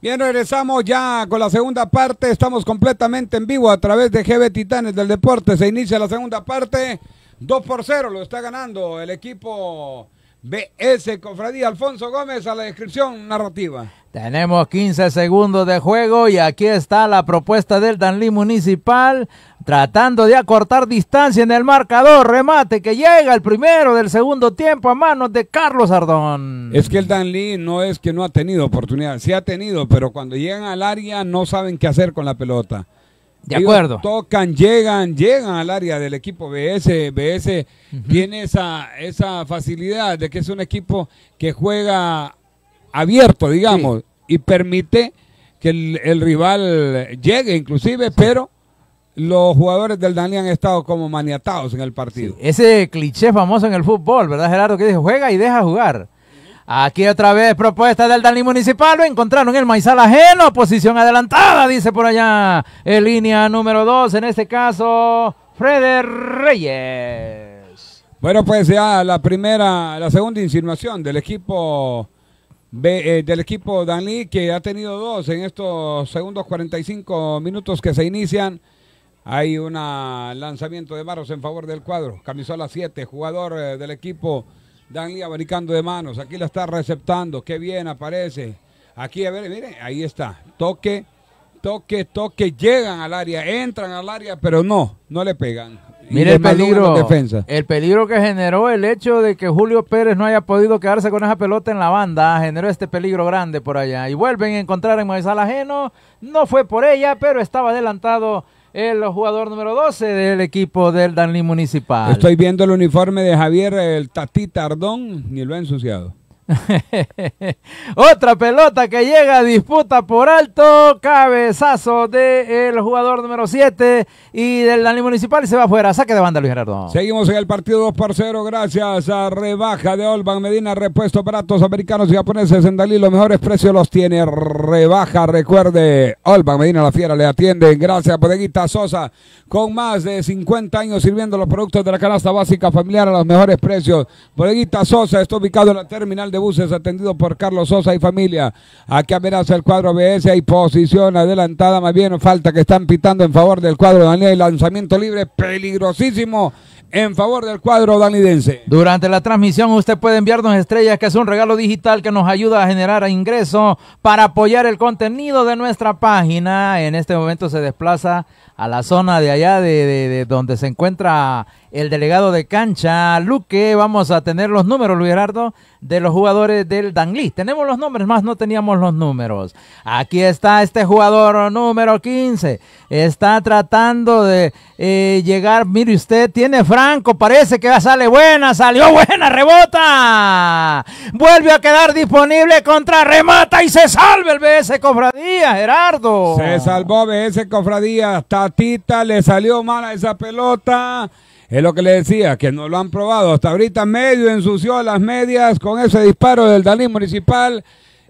Bien, regresamos ya con la segunda parte. Estamos completamente en vivo a través de GB Titanes del Deporte. Se inicia la segunda parte. 2 por 0 lo está ganando el equipo BS Cofradía Alfonso Gómez a la descripción narrativa. Tenemos 15 segundos de juego y aquí está la propuesta del Danlí Municipal tratando de acortar distancia en el marcador. Remate que llega el primero del segundo tiempo a manos de Carlos Ardón. Es que el Danlí no es que no ha tenido oportunidad, sí ha tenido, pero cuando llegan al área no saben qué hacer con la pelota. De acuerdo. Tocan, llegan, llegan al área del equipo BS. BS tiene esa, facilidad de que es un equipo que juega abierto, digamos, y permite que el, rival llegue inclusive, pero los jugadores del Dani han estado como maniatados en el partido. Ese cliché famoso en el fútbol, ¿verdad Gerardo? Que dice, juega y deja jugar. Aquí otra vez propuesta del Dani Municipal. Lo encontraron el maizal ajeno. Posición adelantada, dice por allá. En línea número dos, en este caso, Freder Reyes. Bueno, pues ya la primera, la segunda insinuación del equipo eh, del equipo Danlí, que ha tenido dos en estos segundos 45 minutos que se inician. Hay un lanzamiento de Barros en favor del cuadro. Camisola 7, jugador eh, del equipo. Danley abanicando de manos. Aquí la está receptando. Qué bien aparece. Aquí, a ver, miren, ahí está. Toque, toque, toque. Llegan al área, entran al área, pero no, no le pegan. Mire el peligro, defensa. el peligro que generó el hecho de que Julio Pérez no haya podido quedarse con esa pelota en la banda, generó este peligro grande por allá. Y vuelven a encontrar en Moisés Ajeno, no fue por ella, pero estaba adelantado el jugador número 12 del equipo del Danlí Municipal. Estoy viendo el uniforme de Javier el Tatita tardón, ni lo ha ensuciado. Otra pelota que llega, disputa por alto, cabezazo del jugador número 7 y del Dani Municipal y se va afuera. Saque de banda, Luis Gerardo. Seguimos en el partido 2 por 0, gracias a rebaja de Olban Medina, repuesto baratos americanos y japoneses en Dalí. Los mejores precios los tiene rebaja. Recuerde, Olban Medina la Fiera le atiende, Gracias, Bodeguita Sosa, con más de 50 años sirviendo los productos de la canasta básica familiar a los mejores precios. Bodeguita Sosa está ubicado en la terminal de buses atendido por Carlos Sosa y familia. Aquí amenaza el cuadro BS, hay posición adelantada, más bien falta que están pitando en favor del cuadro Daniel. Lanzamiento libre peligrosísimo en favor del cuadro danidense. Durante la transmisión usted puede enviarnos estrellas, que es un regalo digital que nos ayuda a generar ingresos para apoyar el contenido de nuestra página. En este momento se desplaza a la zona de allá de, donde se encuentra el delegado de cancha, Luque. Vamos a tener los números, Luis Gerardo, de los jugadores del Danlí. Tenemos los nombres, más no teníamos los números. Aquí está este jugador número 15. Está tratando de eh, llegar. Mire usted, tiene Franco, parece que sale buena, salió buena, rebota. Vuelve a quedar disponible contra remata y se salve el BS Cofradía, Gerardo. Se salvó BS Cofradía, está patita, le salió mala esa pelota. Es lo que le decía, que no lo han probado. Hasta ahorita medio ensució las medias con ese disparo del Dalí Municipal.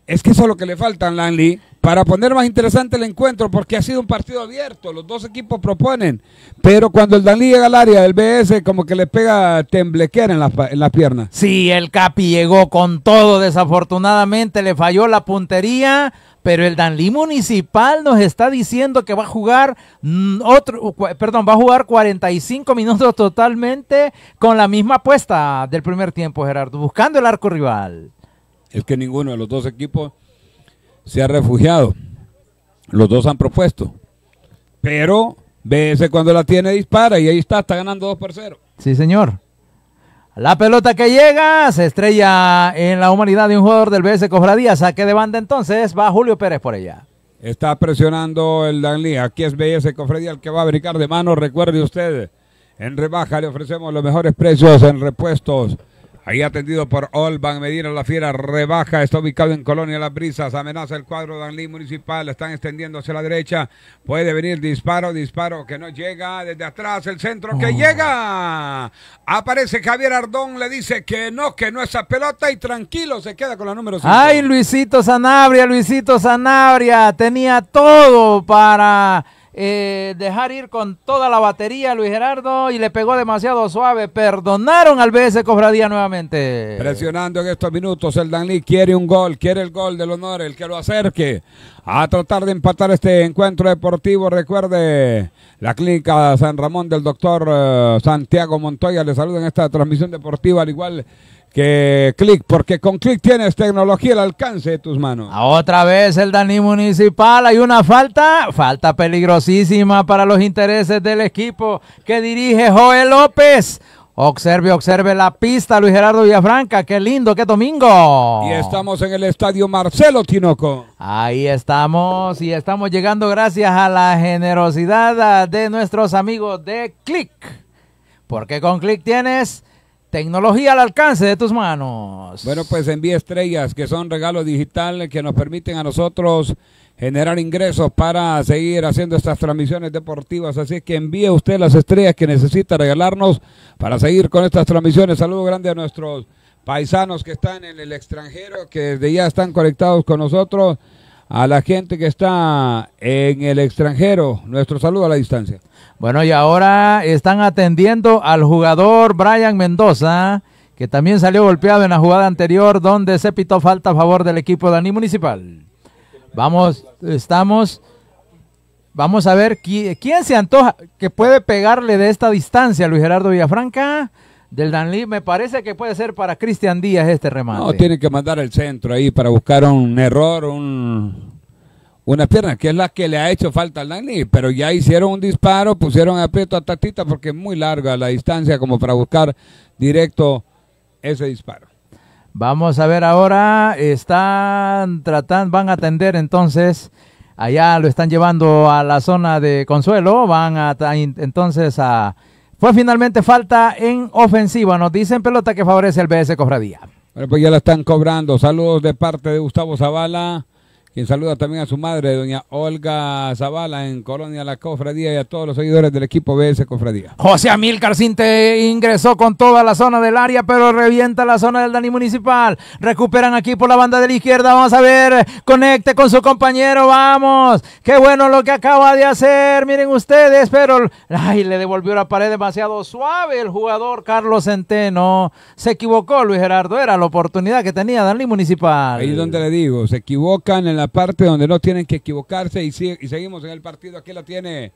Es que eso es lo que le faltan, Lanley para poner más interesante el encuentro, porque ha sido un partido abierto, los dos equipos proponen, pero cuando el Dalí llega al área, el BS como que le pega temblequear en las la piernas. Sí, el Capi llegó con todo, desafortunadamente le falló la puntería, pero el Danlí Municipal nos está diciendo que va a jugar mm, otro, perdón, va a jugar 45 minutos totalmente con la misma apuesta del primer tiempo, Gerardo, buscando el arco rival. Es que ninguno de los dos equipos se ha refugiado. Los dos han propuesto. Pero BS cuando la tiene dispara y ahí está, está ganando 2 por 0. Sí, señor. La pelota que llega se estrella en la humanidad de un jugador del BS Cofradía. Saque de banda entonces, va Julio Pérez por ella. Está presionando el Danlí. Aquí es BS Cofradía el que va a brincar de mano. Recuerde usted, en rebaja le ofrecemos los mejores precios en repuestos Ahí atendido por Olban Medina La Fiera, rebaja, está ubicado en Colonia Las Brisas, amenaza el cuadro Danlí Municipal, están extendiendo hacia la derecha, puede venir disparo, disparo que no llega, desde atrás el centro que oh. llega, aparece Javier Ardón, le dice que no, que no esa pelota y tranquilo se queda con la número 5. Ay, Luisito Sanabria, Luisito Sanabria, tenía todo para eh, dejar ir con toda la batería Luis Gerardo y le pegó demasiado suave. Perdonaron al BS Cofradía nuevamente. Presionando en estos minutos, el Danlí quiere un gol, quiere el gol del honor, el que lo acerque a tratar de empatar este encuentro deportivo. Recuerde la clínica San Ramón del doctor eh, Santiago Montoya. Le en esta transmisión deportiva, al igual que Click, porque con Click tienes tecnología al alcance de tus manos. Otra vez el Daní Municipal, hay una falta, falta peligrosísima para los intereses del equipo que dirige Joel López. Observe, observe la pista, Luis Gerardo Villafranca. Qué lindo, qué domingo. Y estamos en el estadio Marcelo Tinoco. Ahí estamos y estamos llegando gracias a la generosidad ah, de nuestros amigos de Click. Porque con Click tienes Tecnología al alcance de tus manos. Bueno, pues envía estrellas, que son regalos digitales que nos permiten a nosotros generar ingresos para seguir haciendo estas transmisiones deportivas. Así que envíe usted las estrellas que necesita regalarnos para seguir con estas transmisiones. Saludo grande a nuestros paisanos que están en el extranjero, que desde ya están conectados con nosotros a la gente que está en el extranjero. Nuestro saludo a la distancia. Bueno, y ahora están atendiendo al jugador Brian Mendoza, que también salió golpeado en la jugada anterior donde se pitó falta a favor del equipo de Aní Municipal. Vamos, estamos, vamos a ver quién, se antoja que puede pegarle de esta distancia, Luis Gerardo Villafranca del Danlí. Me parece que puede ser para Cristian Díaz este remate. No, tiene que mandar al centro ahí para buscar un error, una pierna, que es la que le ha hecho falta al Danlí. Pero ya hicieron un disparo, pusieron aprieto a Tatita porque es muy larga la distancia como para buscar directo ese disparo. Vamos a ver ahora, están tratando, van a atender entonces, allá lo están llevando a la zona de Consuelo, van a entonces a fue finalmente falta en ofensiva. Nos dicen pelota que favorece el BS Cofradía. Bueno, pues ya la están cobrando. Saludos de parte de Gustavo Zavala quien saluda también a su madre, doña Olga Zavala, en Colonia La Cofradía, y a todos los seguidores del equipo BS Cofradía. José Amilcar Cinte ingresó con toda la zona del área, pero revienta la zona del Dani Municipal. Recuperan aquí por la banda de la izquierda, vamos a ver, conecte con su compañero, vamos. Qué bueno lo que acaba de hacer, miren ustedes, pero, ay, le devolvió la pared demasiado suave el jugador Carlos Centeno. Se equivocó Luis Gerardo, era la oportunidad que tenía Dani Municipal. Ahí es donde le digo, se equivocan en la la parte donde no tienen que equivocarse y, seguimos en el partido. Aquí la tiene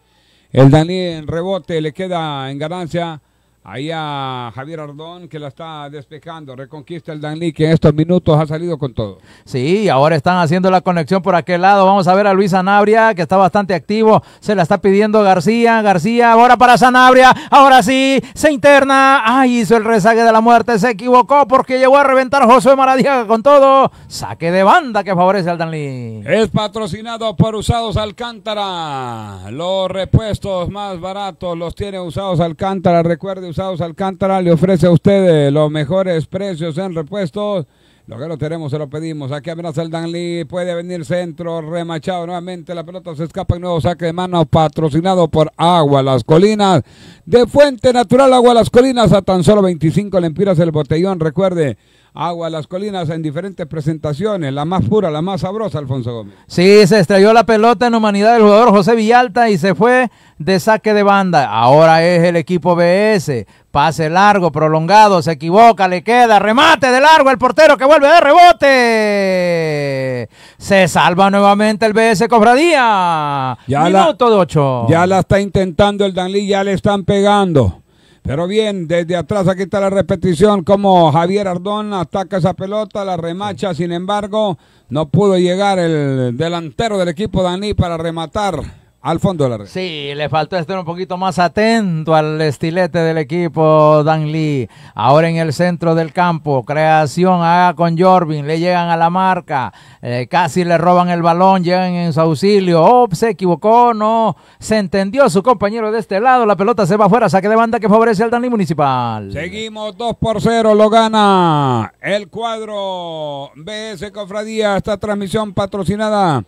el Dani en rebote, le queda en ganancia Ahí a Javier Ardón que la está despejando. Reconquista el Danlí que en estos minutos ha salido con todo. Sí, ahora están haciendo la conexión por aquel lado. Vamos a ver a Luis Sanabria que está bastante activo. Se la está pidiendo García. García ahora para Sanabria. Ahora sí, se interna. ahí hizo el rezague de la muerte. Se equivocó porque llegó a reventar José Maradiaga con todo. Saque de banda que favorece al Danlí. Es patrocinado por Usados Alcántara. Los repuestos más baratos los tiene Usados Alcántara. Recuerde Saus Alcántara le ofrece a ustedes eh, los mejores precios en repuestos. Lo que lo tenemos se lo pedimos. Aquí amenaza el Lee, Puede venir centro, remachado nuevamente. La pelota se escapa en nuevo saque de mano patrocinado por Agua Las Colinas. De Fuente Natural Agua Las Colinas a tan solo 25 lempiras el botellón. Recuerde, Agua a las colinas en diferentes presentaciones, la más pura, la más sabrosa, Alfonso Gómez. Sí, se estrelló la pelota en humanidad del jugador José Villalta y se fue de saque de banda. Ahora es el equipo BS. Pase largo, prolongado, se equivoca, le queda, remate de largo el portero que vuelve de rebote. Se salva nuevamente el BS Cofradía. Ya Minuto la, Ya la está intentando el Danlí, ya le están pegando. Pero bien, desde atrás aquí está la repetición, como Javier Ardón ataca esa pelota, la remacha, sin embargo, no pudo llegar el delantero del equipo Daní para rematar al fondo de la red. Sí, le faltó estar un poquito más atento al estilete del equipo Dan Lee. Ahora en el centro del campo, creación haga con Jorvin, le llegan a la marca, eh, casi le roban el balón, llegan en su auxilio. Oh, se equivocó, no, se entendió su compañero de este lado, la pelota se va afuera, saque de banda que favorece al Dan Lee Municipal. Seguimos 2 por 0, lo gana el cuadro BS Cofradía, esta transmisión patrocinada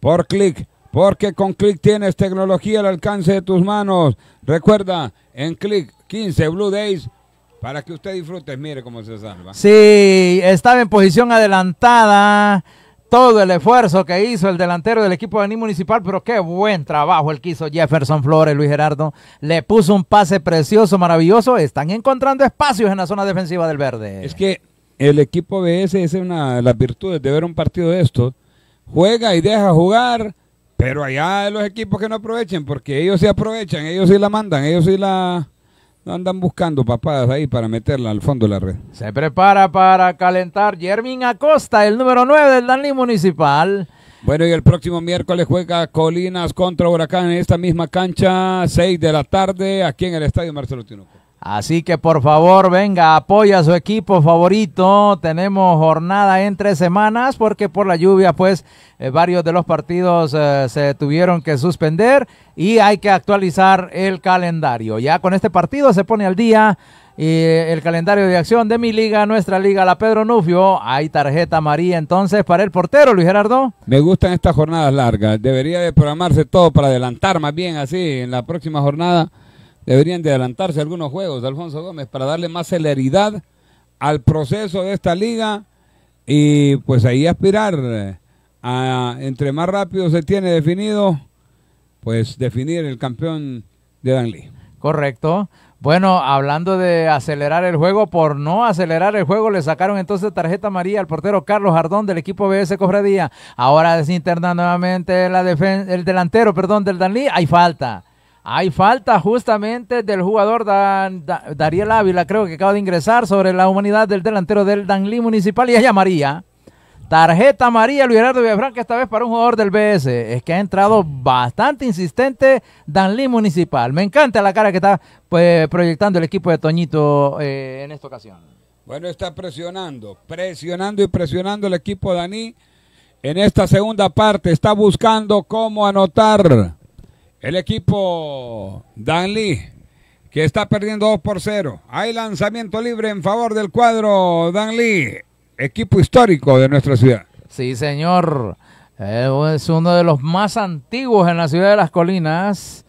por Click porque con Click tienes tecnología al alcance de tus manos. Recuerda, en Click 15 Blue Days para que usted disfrute. Mire cómo se salva. Sí, estaba en posición adelantada. Todo el esfuerzo que hizo el delantero del equipo de Aní Municipal, pero qué buen trabajo el que hizo Jefferson Flores, Luis Gerardo. Le puso un pase precioso, maravilloso. Están encontrando espacios en la zona defensiva del verde. Es que el equipo BS es una de las virtudes de ver un partido de estos. Juega y deja jugar pero allá los equipos que no aprovechen, porque ellos sí aprovechan, ellos sí la mandan, ellos sí la andan buscando papadas ahí para meterla al fondo de la red. Se prepara para calentar Jermin Acosta, el número 9 del Danlí Municipal. Bueno, y el próximo miércoles juega Colinas contra Huracán en esta misma cancha, 6 de la tarde, aquí en el Estadio Marcelo Tinoco. Así que por favor, venga, apoya a su equipo favorito. Tenemos jornada entre semanas porque por la lluvia, pues, eh, varios de los partidos eh, se tuvieron que suspender y hay que actualizar el calendario. Ya con este partido se pone al día eh, el calendario de acción de mi liga, nuestra liga, la Pedro Nufio. Hay tarjeta María, entonces para el portero, Luis Gerardo. Me gustan estas jornadas largas. Debería de programarse todo para adelantar más bien así en la próxima jornada Deberían adelantarse algunos juegos, de Alfonso Gómez, para darle más celeridad al proceso de esta liga y pues ahí aspirar eh, a, entre más rápido se tiene definido, pues definir el campeón de Danlí. Correcto. Bueno, hablando de acelerar el juego, por no acelerar el juego le sacaron entonces tarjeta María al portero Carlos Ardón del equipo BS Cofradía. Ahora desinterna nuevamente la defen el delantero, perdón, del Danlí. Hay falta. Hay falta justamente del jugador Dan, Dariel Ávila, creo que acaba de ingresar sobre la humanidad del delantero del Danlí Municipal y allá María. Tarjeta María Luis Gerardo Villafranca, esta vez para un jugador del BS. Es que ha entrado bastante insistente Danlí Municipal. Me encanta la cara que está pues, proyectando el equipo de Toñito eh, en esta ocasión. Bueno, está presionando, presionando y presionando el equipo Daní en esta segunda parte. Está buscando cómo anotar. El equipo Dan Lee, que está perdiendo 2 por 0. Hay lanzamiento libre en favor del cuadro Dan Lee. equipo histórico de nuestra ciudad. Sí, señor. Eh, es uno de los más antiguos en la ciudad de las colinas.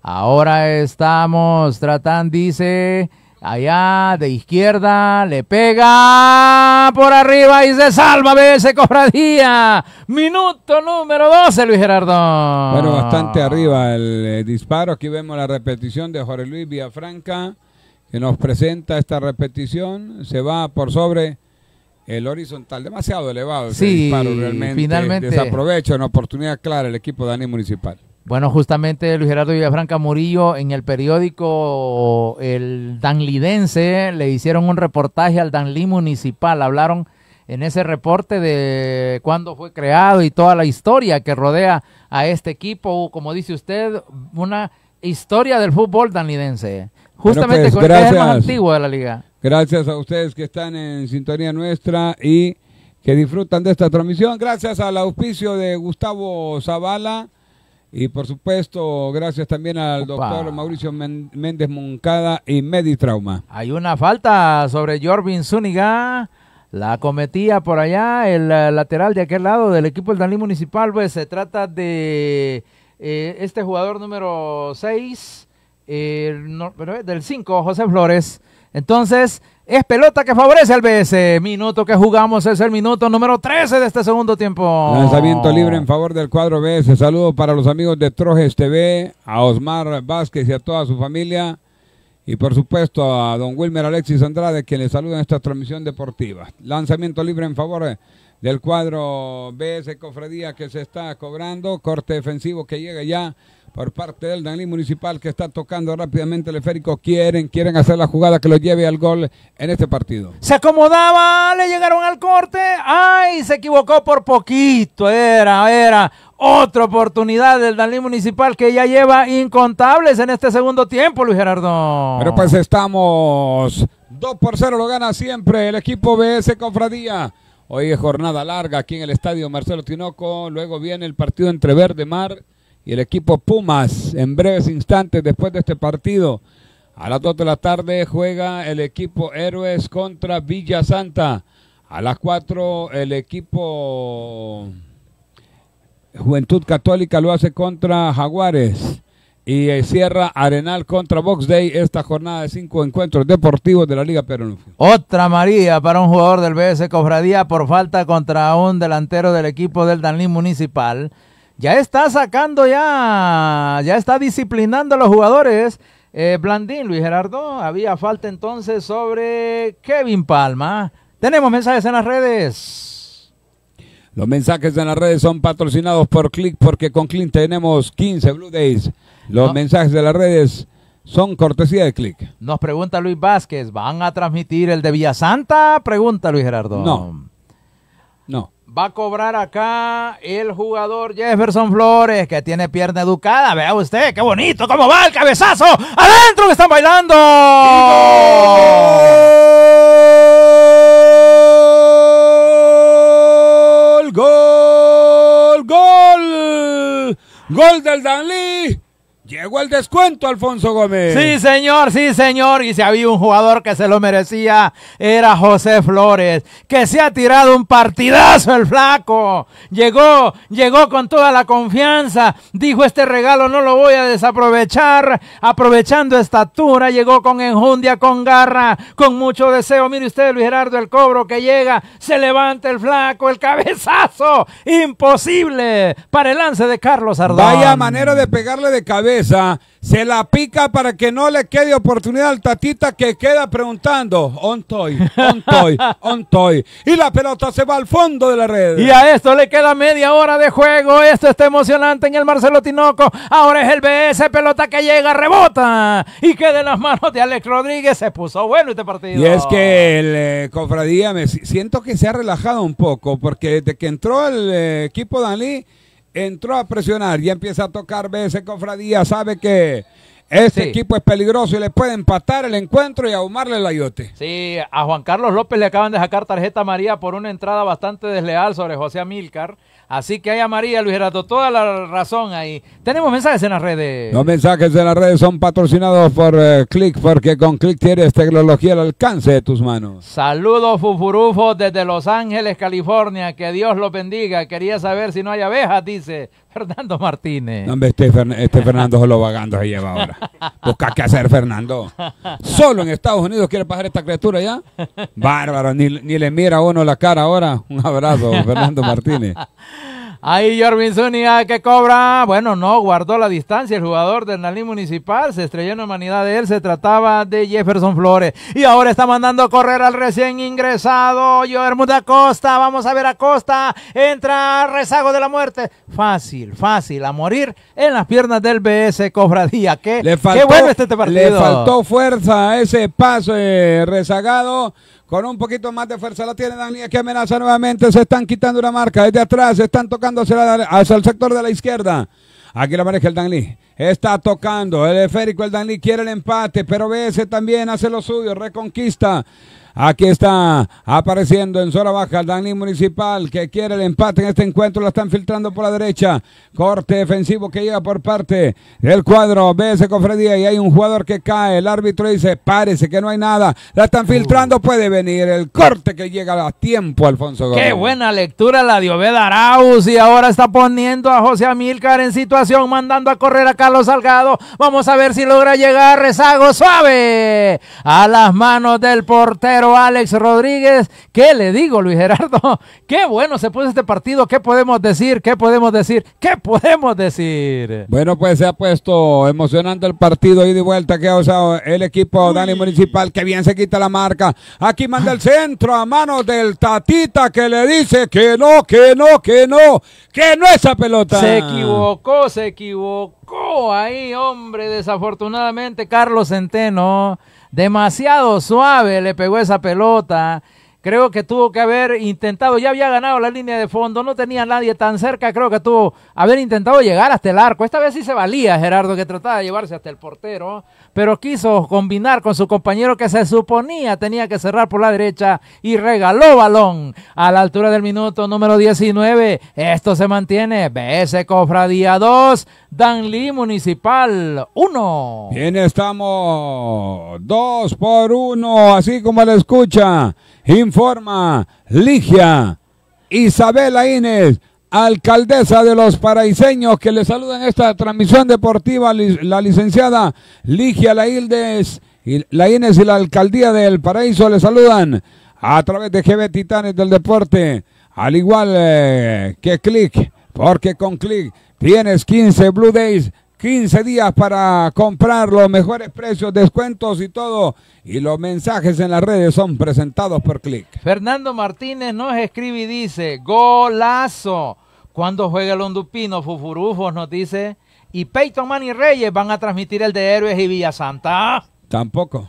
Ahora estamos tratando, dice, Allá de izquierda le pega por arriba y se salva ve ese cobradía. Minuto número 12, Luis Gerardo. Bueno, bastante arriba el eh, disparo. Aquí vemos la repetición de Jorge Luis Villafranca que nos presenta esta repetición. Se va por sobre el horizontal, demasiado elevado. Sí, disparo realmente. Finalmente. Desaprovecha una oportunidad clara el equipo de Dani Municipal. Bueno, justamente Luis Gerardo Villafranca Murillo en el periódico El Danlidense le hicieron un reportaje al Danlí Municipal. Hablaron en ese reporte de cuándo fue creado y toda la historia que rodea a este equipo. Como dice usted, una historia del fútbol danlidense. Justamente pues, con el más antiguo de la liga. Gracias a ustedes que están en sintonía nuestra y que disfrutan de esta transmisión. Gracias al auspicio de Gustavo Zavala y por supuesto, gracias también al doctor Mauricio Méndez Moncada y Meditrauma. Hay una falta sobre Jorvin Zúñiga. La cometía por allá el eh, lateral de aquel lado del equipo del dalí Municipal. Pues se trata de eh, este jugador número 6, eh, del 5, José Flores. Entonces, es pelota que favorece al BS. Minuto que jugamos es el minuto número 13 de este segundo tiempo. Lanzamiento libre en favor del cuadro BS. Saludos para los amigos de Trojes TV, a Osmar Vázquez y a toda su familia. Y por supuesto a don Wilmer Alexis Andrade, quien le saluda en esta transmisión deportiva. Lanzamiento libre en favor del cuadro BS Cofredía que se está cobrando. Corte defensivo que llega ya por parte del Danlí Municipal que está tocando rápidamente el esférico. Quieren, quieren hacer la jugada que lo lleve al gol en este partido. Se acomodaba, le llegaron al corte. ¡Ay! Se equivocó por poquito. Era, era otra oportunidad del Danlí Municipal que ya lleva incontables en este segundo tiempo, Luis Gerardo. Pero pues estamos. 2 por 0 lo gana siempre el equipo BS Confradía. Hoy es jornada larga aquí en el estadio Marcelo Tinoco. Luego viene el partido entre Verde Mar y el equipo Pumas en breves instantes después de este partido. A las 2 de la tarde juega el equipo Héroes contra Villa Santa. A las 4 el equipo Juventud Católica lo hace contra Jaguares. Y eh, cierra Arenal contra Box Day esta jornada de cinco encuentros deportivos de la Liga Perú. Otra María para un jugador del BS Cofradía por falta contra un delantero del equipo del Danlín Municipal ya está sacando ya, ya está disciplinando a los jugadores. Eh, Blandín, Luis Gerardo, había falta entonces sobre Kevin Palma. Tenemos mensajes en las redes. Los mensajes en las redes son patrocinados por Click porque con Click tenemos 15 Blue Days. Los mensajes de las redes son cortesía de Click. Nos pregunta Luis Vázquez, ¿van a transmitir el de Villa Santa? Pregunta Luis Gerardo. No. No. Va a cobrar acá el jugador Jefferson Flores, que tiene pierna educada. Vea usted, qué bonito, cómo va el cabezazo. Adentro que están bailando. ¡Gol! ¡Gol! ¡Gol! ¡Gol del Danlí! Llegó el descuento, Alfonso Gómez. Sí, señor, sí, señor. Y si había un jugador que se lo merecía, era José Flores, que se ha tirado un partidazo el flaco. Llegó, llegó con toda la confianza. Dijo, este regalo no lo voy a desaprovechar. Aprovechando estatura, llegó con enjundia, con garra, con mucho deseo. Mire usted, Luis Gerardo, el cobro que llega. Se levanta el flaco, el cabezazo. Imposible para el lance de Carlos Ardón. Vaya manera de pegarle de cabeza se la pica para que no le quede oportunidad al Tatita que queda preguntando, on toy, on toy, Y la pelota se va al fondo de la red. Y a esto le queda media hora de juego. Esto está emocionante en el Marcelo Tinoco. Ahora es el BS, pelota que llega, rebota y que de las manos de Alex Rodríguez. Se puso bueno este partido. Y es que el eh, Cofradía, me siento que se ha relajado un poco porque desde que entró el eh, equipo Dalí entró a presionar, ya empieza a tocar BS Cofradía, sabe que este equipo es peligroso y le puede empatar el encuentro y ahumarle el ayote. Sí, a Juan Carlos López le acaban de sacar tarjeta María por una entrada bastante desleal sobre José Amílcar. Así que hay a María, Luis Gerato, toda la razón ahí. Tenemos mensajes en las redes. Los mensajes en las redes son patrocinados por eh, Click, porque con Click tienes tecnología al alcance de tus manos. Saludos, Fufurufo, desde Los Ángeles, California. Que Dios lo bendiga. Quería saber si no hay abejas, dice Fernando Martínez. No, este, este Fernando solo vagando se lleva ahora. Busca qué hacer, Fernando. Solo en Estados Unidos quiere pasar esta criatura ya. Bárbaro, ni, ni le mira a uno la cara ahora. Un abrazo, Fernando Martínez. Ahí Jorvin Zúñiga que cobra. Bueno, no, guardó la distancia el jugador del Nalí Municipal. Se estrelló en humanidad de él. Se trataba de Jefferson Flores. Y ahora está mandando a correr al recién ingresado. Hermunda Acosta. Vamos a ver Acosta. Entra rezago de la muerte. Fácil, fácil. A morir en las piernas del BS Cofradía. Qué, le este Le faltó fuerza a ese pase rezagado con un poquito más de fuerza la tiene Daniel que amenaza nuevamente. Se están quitando una marca desde atrás. están tocando hacia, la, el sector de la izquierda. Aquí la maneja el Danlí. Está tocando el esférico. El Danlí quiere el empate, pero BS también hace lo suyo. Reconquista. Aquí está apareciendo en zona baja el Danín Municipal que quiere el empate en este encuentro. La están filtrando por la derecha. Corte defensivo que llega por parte del cuadro ese cofredía y hay un jugador que cae. El árbitro dice, parece que no hay nada. La están uh. filtrando. Puede venir el corte que llega a tiempo, Alfonso Gómez. Qué buena lectura la dio Veda Arauz y ahora está poniendo a José Amílcar en situación, mandando a correr a Carlos Salgado. Vamos a ver si logra llegar. Rezago suave a las manos del portero. Pero Alex Rodríguez, ¿qué le digo, Luis Gerardo? Qué bueno se puso este partido. ¿Qué podemos decir? ¿Qué podemos decir? ¿Qué podemos decir? Bueno, pues se ha puesto emocionante el partido y de vuelta que ha usado el equipo Dani Municipal. Que bien se quita la marca. Aquí manda el centro a manos del Tatita que le dice que no, que no, que no, que no esa pelota. Se equivocó, se equivocó ahí, hombre, desafortunadamente Carlos Centeno, demasiado suave le pegó esa pelota. Creo que tuvo que haber intentado, ya había ganado la línea de fondo, no tenía nadie tan cerca, creo que tuvo haber intentado llegar hasta el arco. Esta vez sí se valía Gerardo que trataba de llevarse hasta el portero pero quiso combinar con su compañero que se suponía tenía que cerrar por la derecha y regaló balón a la altura del minuto número 19. Esto se mantiene. BS Cofradía 2, Danlí Municipal 1. Bien, estamos 2 por 1, así como le escucha. Informa Ligia Isabela Inés alcaldesa de los paraiseños que le saluda en esta transmisión deportiva la licenciada Ligia Laildes y la Ines y la alcaldía del Paraíso le saludan a través de GB Titanes del Deporte al igual eh, que Click porque con Click tienes 15 Blue Days 15 días para comprar los mejores precios, descuentos y todo. Y los mensajes en las redes son presentados por clic. Fernando Martínez nos escribe y dice, golazo. Cuando juega el Hondupino, Fufurufos nos dice. Y Peyton y Reyes van a transmitir el de Héroes y Villa Santa. Tampoco.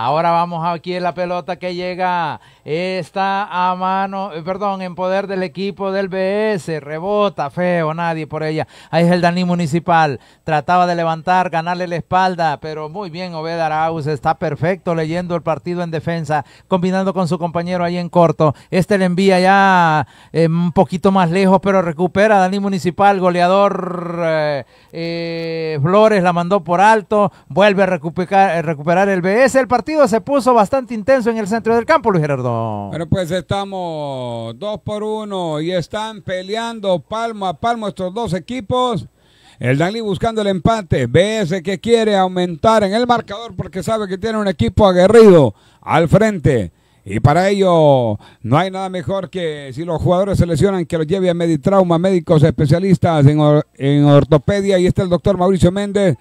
Ahora vamos aquí en la pelota que llega. Está a mano, eh, perdón, en poder del equipo del BS. Rebota, feo, nadie por ella. Ahí es el Daní Municipal. Trataba de levantar, ganarle la espalda, pero muy bien Obed Arauz. Está perfecto leyendo el partido en defensa, combinando con su compañero ahí en corto. Este le envía ya eh, un poquito más lejos, pero recupera Daní Municipal. Goleador eh, Flores la mandó por alto. Vuelve a recuperar, recuperar el BS. El partido partido se puso bastante intenso en el centro del campo, Luis Gerardo. Bueno, pues estamos dos por uno y están peleando palmo a palmo estos dos equipos. El Dalí buscando el empate. BS que quiere aumentar en el marcador porque sabe que tiene un equipo aguerrido al frente. Y para ello no hay nada mejor que si los jugadores se lesionan que los lleve a Meditrauma, médicos especialistas en, en ortopedia. Y está el doctor Mauricio Méndez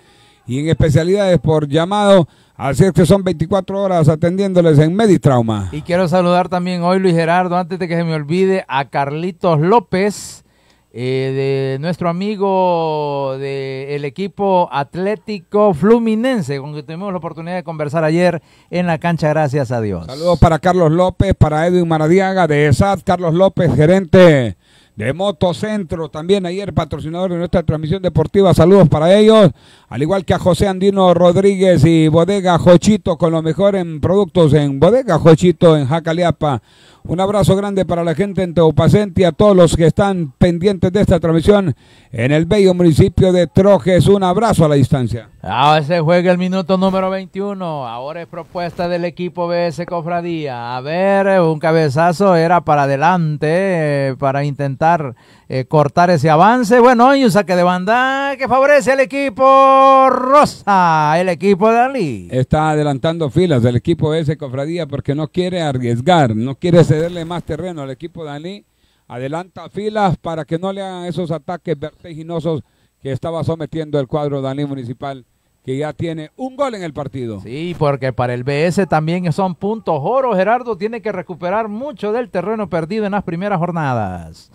y en especialidades por llamado Así es que son 24 horas atendiéndoles en Meditrauma. Y quiero saludar también hoy, Luis Gerardo, antes de que se me olvide, a Carlitos López, eh, de nuestro amigo del equipo atlético fluminense, con quien tuvimos la oportunidad de conversar ayer en la cancha, gracias a Dios. Saludos para Carlos López, para Edwin Maradiaga de ESAD, Carlos López, gerente de Motocentro, también ayer patrocinador de nuestra transmisión deportiva. Saludos para ellos al igual que a José Andino Rodríguez y Bodega Jochito, con lo mejor en productos en Bodega Jochito en Jacaliapa. Un abrazo grande para la gente en Teupacente y a todos los que están pendientes de esta transmisión en el bello municipio de Trojes. Un abrazo a la distancia. Ahora se juega el minuto número 21. Ahora es propuesta del equipo BS Cofradía. A ver, un cabezazo era para adelante, eh, para intentar eh, cortar ese avance. Bueno, y un saque de banda que favorece al equipo rosa, el equipo de Ali. Está adelantando filas el equipo de ese cofradía porque no quiere arriesgar, no quiere cederle más terreno al equipo de Ali. Adelanta filas para que no le hagan esos ataques vertiginosos que estaba sometiendo el cuadro de Municipal que ya tiene un gol en el partido. Sí, porque para el BS también son puntos oro. Gerardo tiene que recuperar mucho del terreno perdido en las primeras jornadas.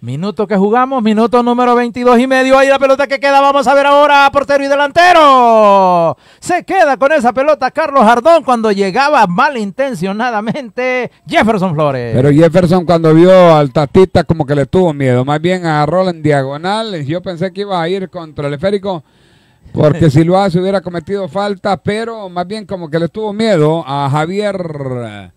Minuto que jugamos, minuto número 22 y medio. Ahí la pelota que queda, vamos a ver ahora, portero y delantero. Se queda con esa pelota Carlos Jardón cuando llegaba malintencionadamente Jefferson Flores. Pero Jefferson cuando vio al Tatita como que le tuvo miedo, más bien a Roland diagonal. Yo pensé que iba a ir contra el esférico porque si lo hace hubiera cometido falta, pero más bien como que le tuvo miedo a Javier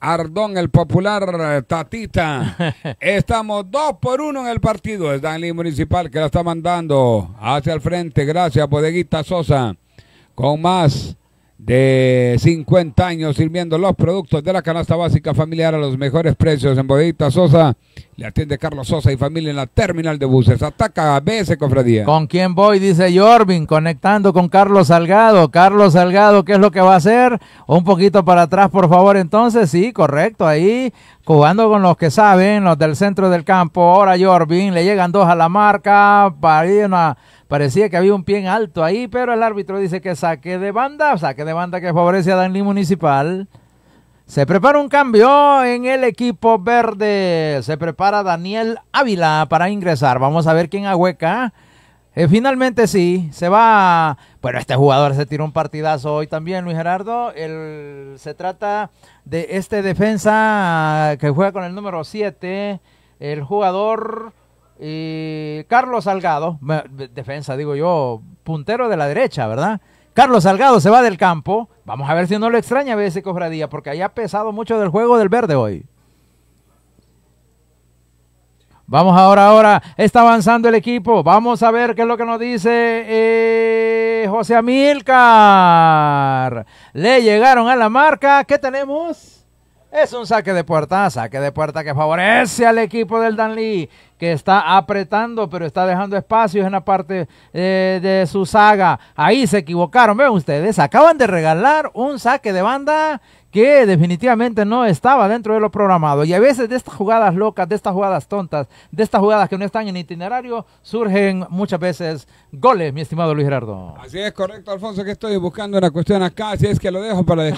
Ardón, el popular eh, Tatita. Estamos dos por uno en el partido. Es daniel Municipal que la está mandando hacia el frente. Gracias, Bodeguita Sosa. Con más de 50 años sirviendo los productos de la canasta básica familiar a los mejores precios en Bodita Sosa. Le atiende Carlos Sosa y familia en la terminal de buses. Ataca a BS Cofradía. ¿Con quién voy? Dice Jorvin, conectando con Carlos Salgado. Carlos Salgado, ¿qué es lo que va a hacer? Un poquito para atrás, por favor, entonces. Sí, correcto, ahí jugando con los que saben, los del centro del campo. Ahora Jorvin, le llegan dos a la marca para ir una Parecía que había un pie en alto ahí, pero el árbitro dice que saque de banda, saque de banda que favorece a Danlí Municipal. Se prepara un cambio en el equipo verde. Se prepara Daniel Ávila para ingresar. Vamos a ver quién ahueca. Eh, finalmente sí, se va. Bueno, este jugador se tiró un partidazo hoy también, Luis Gerardo. se trata de este defensa que juega con el número 7. El jugador y Carlos Salgado, defensa, digo yo, puntero de la derecha, ¿verdad? Carlos Salgado se va del campo. Vamos a ver si no lo extraña a veces Cofradía, porque ahí ha pesado mucho del juego del verde hoy. Vamos ahora, ahora, está avanzando el equipo. Vamos a ver qué es lo que nos dice eh, José Amilcar. Le llegaron a la marca. ¿Qué tenemos? Es un saque de puerta, saque de puerta que favorece al equipo del Danlí, que está apretando, pero está dejando espacios en la parte eh, de su saga. Ahí se equivocaron, vean ustedes, acaban de regalar un saque de banda que definitivamente no estaba dentro de lo programado. Y a veces de estas jugadas locas, de estas jugadas tontas, de estas jugadas que no están en itinerario, surgen muchas veces goles, mi estimado Luis Gerardo. Así es correcto, Alfonso, que estoy buscando la cuestión acá, así es que lo dejo para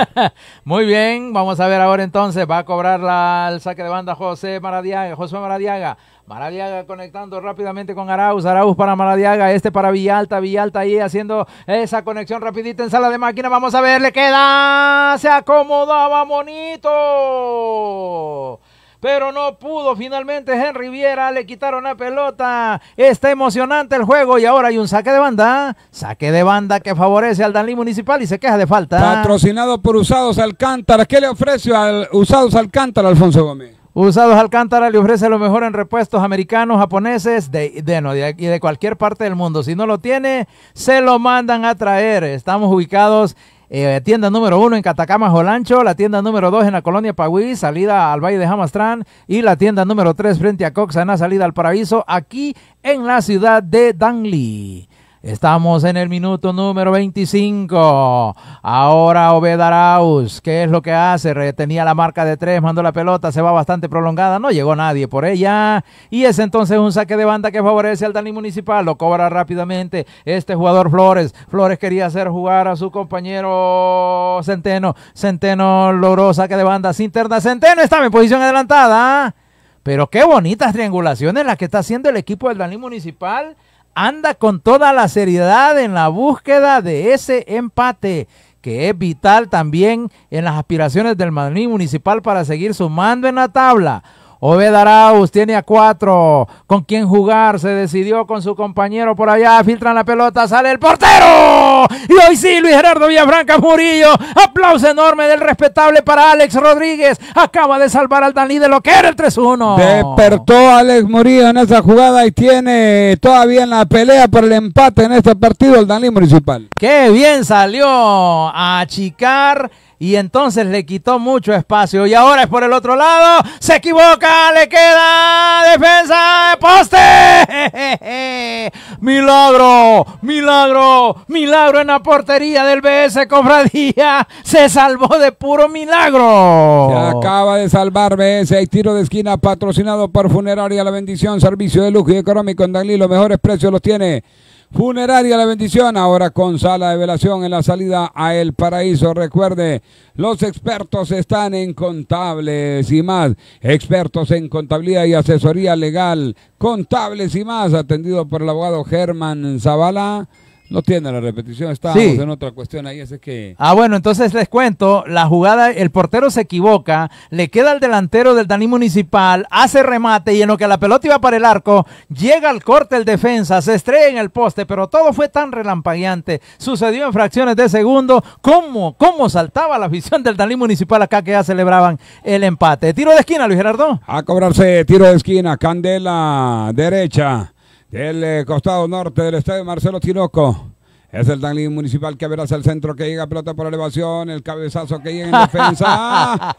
Muy bien, vamos a ver ahora entonces, va a cobrar la, el saque de banda José Maradiaga, José Maradiaga. Maradiaga conectando rápidamente con Arauz. Arauz para Maradiaga. Este para Villalta. Villalta ahí haciendo esa conexión rapidita en sala de máquina. Vamos a ver. Le queda. Se acomodaba bonito pero no pudo finalmente Henry Viera, le quitaron la pelota, está emocionante el juego y ahora hay un saque de banda, saque de banda que favorece al Danlí Municipal y se queja de falta. Patrocinado por Usados Alcántara, ¿qué le ofrece al Usados Alcántara Alfonso Gómez? Usados Alcántara le ofrece lo mejor en repuestos americanos, japoneses de, de, no, y de cualquier parte del mundo. Si no lo tiene, se lo mandan a traer. Estamos ubicados eh, tienda número uno en Catacama, Jolancho, la tienda número dos en la colonia Pagüí, salida al Valle de Jamastrán, y la tienda número tres frente a Coxana, salida al Paraíso, aquí en la ciudad de Dangli. Estamos en el minuto número 25. Ahora Obed Arauz, ¿qué es lo que hace? Retenía la marca de tres, mandó la pelota, se va bastante prolongada, no llegó nadie por ella. Y es entonces un saque de banda que favorece al Dani Municipal, lo cobra rápidamente este jugador Flores. Flores quería hacer jugar a su compañero Centeno. Centeno logró saque de banda sin Centeno estaba en posición adelantada. Pero qué bonitas triangulaciones las que está haciendo el equipo del Dani Municipal anda con toda la seriedad en la búsqueda de ese empate que es vital también en las aspiraciones del Madrid Municipal para seguir sumando en la tabla. Obed Arauz tiene a cuatro. Con quién jugar. Se decidió con su compañero por allá. Filtran la pelota. Sale el portero. Y hoy sí, Luis Gerardo Villafranca Murillo. Aplauso enorme del respetable para Alex Rodríguez. Acaba de salvar al Danlí de lo que era el 3-1. Despertó Alex Murillo en esa jugada y tiene todavía en la pelea por el empate en este partido el Danlí Municipal. Qué bien salió a achicar y entonces le quitó mucho espacio. Y ahora es por el otro lado. Se equivoca, le queda defensa de poste. Milagro, milagro, milagro en la portería del BS Cofradía. Se salvó de puro milagro. Se acaba de salvar BS. Hay tiro de esquina patrocinado por Funeraria La Bendición, servicio de lujo y económico en los Mejores precios los tiene. Funeraria La Bendición, ahora con sala de velación en la salida a El Paraíso. Recuerde, los expertos están en contables y más. Expertos en contabilidad y asesoría legal. Contables y más, atendido por el abogado Germán Zavala. No tiene la repetición, estábamos en otra cuestión ahí, que... Ah, bueno, entonces les cuento, la jugada, el portero se equivoca, le queda al delantero del Daní Municipal, hace remate y en lo que la pelota iba para el arco, llega al corte el defensa, se estrella en el poste, pero todo fue tan relampagueante, sucedió en fracciones de segundo, cómo, cómo saltaba la visión del Daní Municipal acá que ya celebraban el empate. Tiro de esquina, Luis Gerardo. A cobrarse tiro de esquina, Candela, derecha. El eh, costado norte del estadio Marcelo Tinoco. Es el Danlin Municipal que verás el centro que llega, pelota por elevación, el cabezazo que llega en defensa.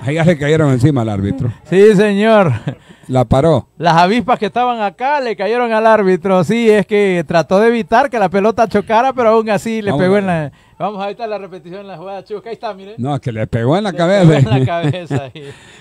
ahí ya le cayeron encima al árbitro. Sí, señor. La paró. Las avispas que estaban acá le cayeron al árbitro. Sí, es que trató de evitar que la pelota chocara, pero aún así le pegó en la... Vamos a evitar la repetición en la jugada chicos. Ahí está, mire. No, que le pegó en la cabeza. en la cabeza.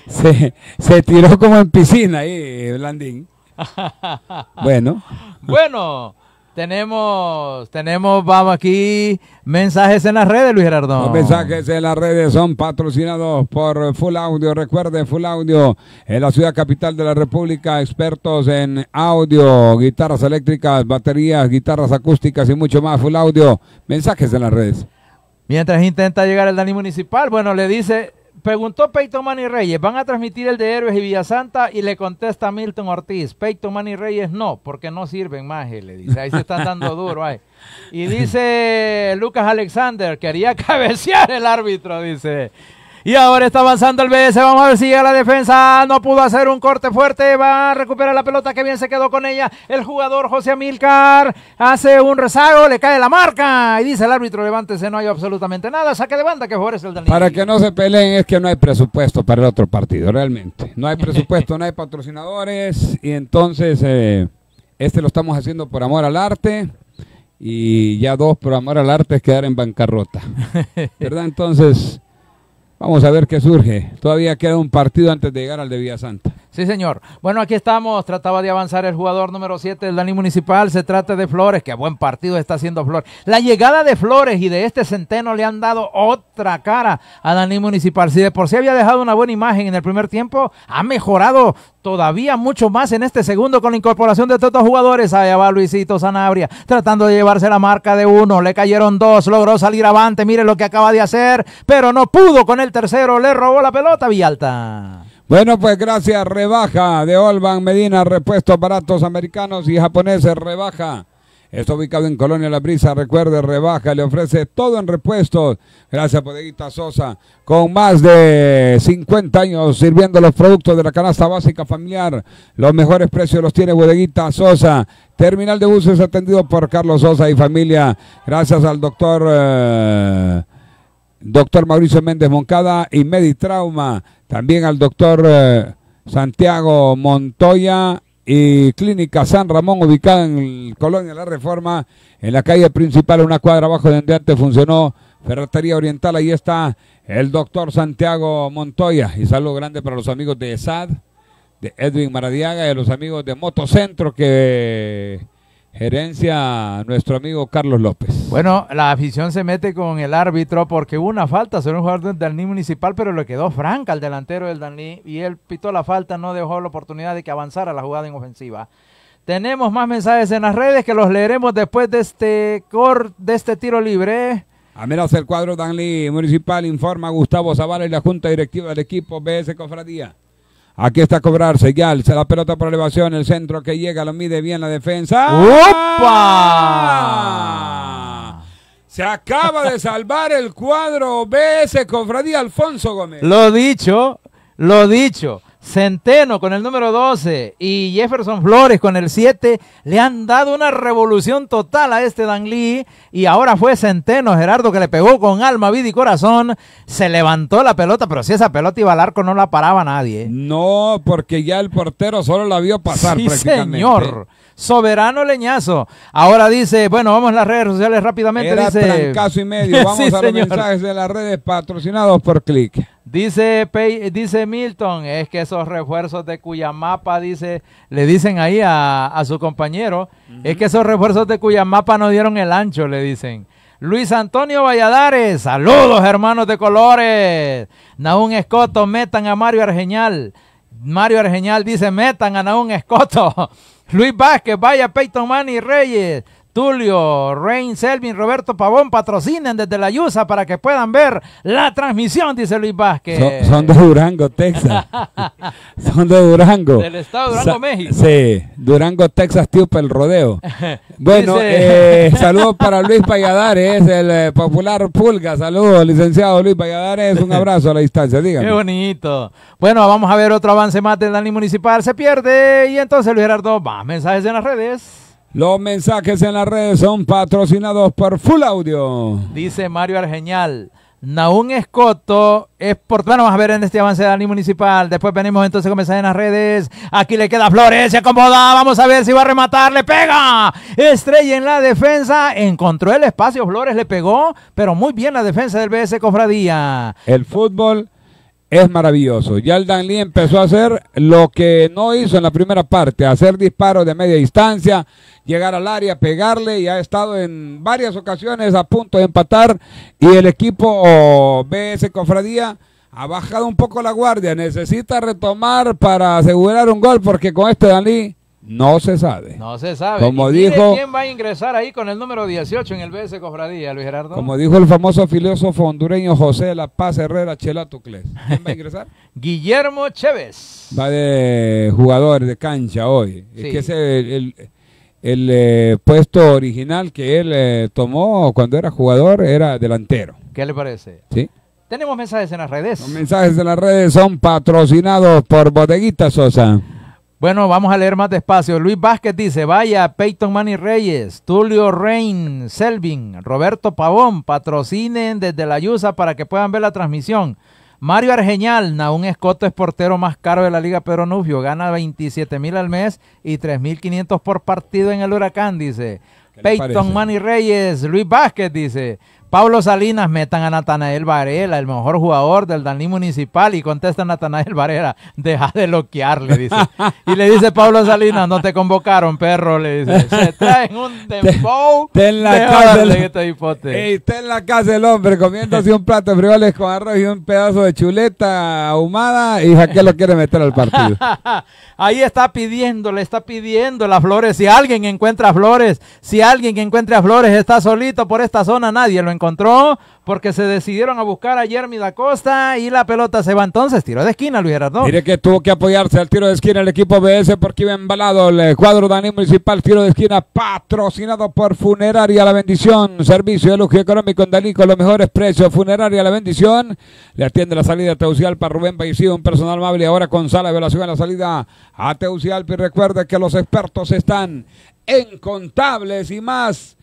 se, se tiró como en piscina ahí, Blandín. bueno. Bueno, tenemos, tenemos, vamos aquí, mensajes en las redes, Luis Gerardo. Los mensajes en las redes son patrocinados por Full Audio. recuerden, Full Audio, en la ciudad capital de la República, expertos en audio, guitarras eléctricas, baterías, guitarras acústicas y mucho más. Full Audio, mensajes en las redes. Mientras intenta llegar el Dani Municipal, bueno, le dice, Preguntó Peyton Manny Reyes, ¿van a transmitir el de Héroes y Villa Santa? Y le contesta Milton Ortiz, Peyton Manny Reyes no, porque no sirven más, le dice, ahí se están dando duro. Ahí. Y dice Lucas Alexander, quería cabecear el árbitro, dice. Y ahora está avanzando el BS. Vamos a ver si llega la defensa. No pudo hacer un corte fuerte. Va a recuperar la pelota. Que bien se quedó con ella. El jugador José Amilcar hace un rezago. Le cae la marca. Y dice el árbitro: levántese. No hay absolutamente nada. Saque de banda que es el Danilo. Para que no se peleen, es que no hay presupuesto para el otro partido. Realmente. No hay presupuesto, no hay patrocinadores. Y entonces, eh, este lo estamos haciendo por amor al arte y ya dos por amor al arte es quedar en bancarrota. ¿Verdad? Entonces, Vamos a ver qué surge. Todavía queda un partido antes de llegar al de Villa Santa. Sí, señor. Bueno, aquí estamos. Trataba de avanzar el jugador número 7 del Dani Municipal. Se trata de Flores, que buen partido está haciendo Flores. La llegada de Flores y de este centeno le han dado otra cara a Dani Municipal. Si de por sí había dejado una buena imagen en el primer tiempo, ha mejorado todavía mucho más en este segundo con la incorporación de todos los jugadores. Allá va Luisito Sanabria tratando de llevarse la marca de uno. Le cayeron dos, logró salir avante. Mire lo que acaba de hacer, pero no pudo con el tercero. Le robó la pelota Villalta. Bueno, pues gracias. Rebaja de Olvan Medina, Repuestos baratos americanos y japoneses. Rebaja. Está ubicado en Colonia La Brisa, recuerde, rebaja, le ofrece todo en repuestos. Gracias, Bodeguita Sosa, con más de 50 años sirviendo los productos de la canasta básica familiar. Los mejores precios los tiene Bodeguita Sosa. Terminal de buses atendido por Carlos Sosa y familia. Gracias al doctor... Eh, doctor Mauricio Méndez Moncada y Meditrauma, también al doctor eh, Santiago Montoya y Clínica San Ramón, ubicada en Colonia La Reforma, en la calle principal, una cuadra abajo de donde antes funcionó Ferretería Oriental. Ahí está el doctor Santiago Montoya. Y saludo grande para los amigos de Sad, de Edwin Maradiaga y a los amigos de Motocentro que Gerencia, nuestro amigo Carlos López. Bueno, la afición se mete con el árbitro porque hubo una falta sobre un jugador del Danlí Municipal, pero le quedó franca al delantero del Danlí y él pitó la falta, no dejó la oportunidad de que avanzara la jugada en ofensiva. Tenemos más mensajes en las redes que los leeremos después de este de este tiro libre. A menos el cuadro Danlí Municipal informa Gustavo Zavala y la Junta Directiva del equipo BS Cofradía. Aquí está a cobrar señal, la pelota por elevación. El centro que llega lo mide bien la defensa. ¡Opa! Se acaba de salvar el cuadro BS Cofradía Alfonso Gómez. Lo dicho, lo dicho. Centeno con el número 12 y Jefferson Flores con el 7 le han dado una revolución total a este Dan Lee y ahora fue Centeno Gerardo que le pegó con alma, vida y corazón, se levantó la pelota, pero si esa pelota iba al arco no la paraba nadie. ¿eh? No, porque ya el portero solo la vio pasar sí, Señor soberano leñazo. Ahora dice, bueno, vamos a las redes sociales rápidamente. Era Caso y medio. Vamos a los mensajes de las redes patrocinados por Click. Dice, dice Milton, es que esos refuerzos de Cuyamapa, dice, le dicen ahí a, su compañero, es que esos refuerzos de Cuyamapa no dieron el ancho, le dicen. Luis Antonio Valladares, saludos hermanos de colores. Naún Escoto, metan a Mario Argeñal. Mario Argeñal dice, metan a un Escoto. Luis Vázquez, vaya Peyton Manny Reyes. Tulio, Rain, Selvin, Roberto Pavón, patrocinen desde la Yusa para que puedan ver la transmisión, dice Luis Vázquez. Son, de Durango, Texas. son de Durango. Del estado de Durango, México. Sí, Durango, Texas, tío, el rodeo. Bueno, eh, saludos para Luis Valladares, el eh, popular Pulga. Saludos, licenciado Luis Valladares. Un abrazo a la distancia, dígame. Qué bonito. Bueno, vamos a ver otro avance más del Dani Municipal. Se pierde. Y entonces, Luis Gerardo, más mensajes en las redes. Los mensajes en las redes son patrocinados por Full Audio. Dice Mario Argeñal. Naún Escoto es por... vamos a ver en este avance de Dani Municipal. Después venimos entonces con mensajes en las redes. Aquí le queda Flores, se acomoda. Vamos a ver si va a rematar. Le pega. Estrella en la defensa. Encontró el espacio. Flores le pegó, pero muy bien la defensa del BS Cofradía. El fútbol es maravilloso. ya Dan Lee empezó a hacer lo que no hizo en la primera parte, hacer disparos de media distancia, llegar al área, pegarle y ha estado en varias ocasiones a punto de empatar y el equipo BS Cofradía ha bajado un poco la guardia, necesita retomar para asegurar un gol porque con este Lee... No se sabe. No se sabe. ¿Quién va a ingresar ahí con el número 18 en el BS Cofradía, Luis Gerardo? Como dijo el famoso filósofo hondureño José la Paz Herrera Chelatucles. ¿Quién va a ingresar? Guillermo Chévez. Va de jugador de cancha hoy. Es que es el, eh, puesto original que él eh, tomó cuando era jugador era delantero. ¿Qué le parece? Sí. Tenemos mensajes en las redes. Los mensajes en las redes son patrocinados por Bodeguita Sosa. Bueno, vamos a leer más despacio. Luis Vázquez dice, vaya, Peyton Manny Reyes, Tulio Rein, Selvin, Roberto Pavón, patrocinen desde la Yusa para que puedan ver la transmisión. Mario Argeñal, un Escoto es portero más caro de la Liga Pedro gana 27 mil al mes y 3.500 por partido en el Huracán, dice. Peyton Manny Reyes, Luis Vázquez dice, Pablo Salinas, metan a Natanael Varela, el mejor jugador del Daní Municipal, y contesta Natanael Varela, deja de le dice. Y le dice Pablo Salinas, no te convocaron, perro, le dice. Se traen un dembow. Está en la casa. está en la casa el hombre, comiéndose un plato de frijoles con arroz y un pedazo de chuleta ahumada, y Jaque lo quiere meter al partido. Ahí está pidiendo, le está pidiendo las flores. Si alguien encuentra flores, si alguien encuentra flores, está solito por esta zona, nadie lo encuentra encontró porque se decidieron a buscar a Jeremy da Costa y la pelota se va entonces. Tiro de esquina, Luis Gerardo. Mire que tuvo que apoyarse al tiro de esquina el equipo BS porque iba embalado el cuadro Daniel Municipal. Tiro de esquina patrocinado por Funeraria La Bendición. Servicio de lujo económico en Dalí los mejores precios. Funeraria La Bendición. Le atiende la salida a para Rubén Paisido, un personal amable. y Ahora con sala de violación a la salida a Teusialpa, Y recuerde que los expertos están en contables y más.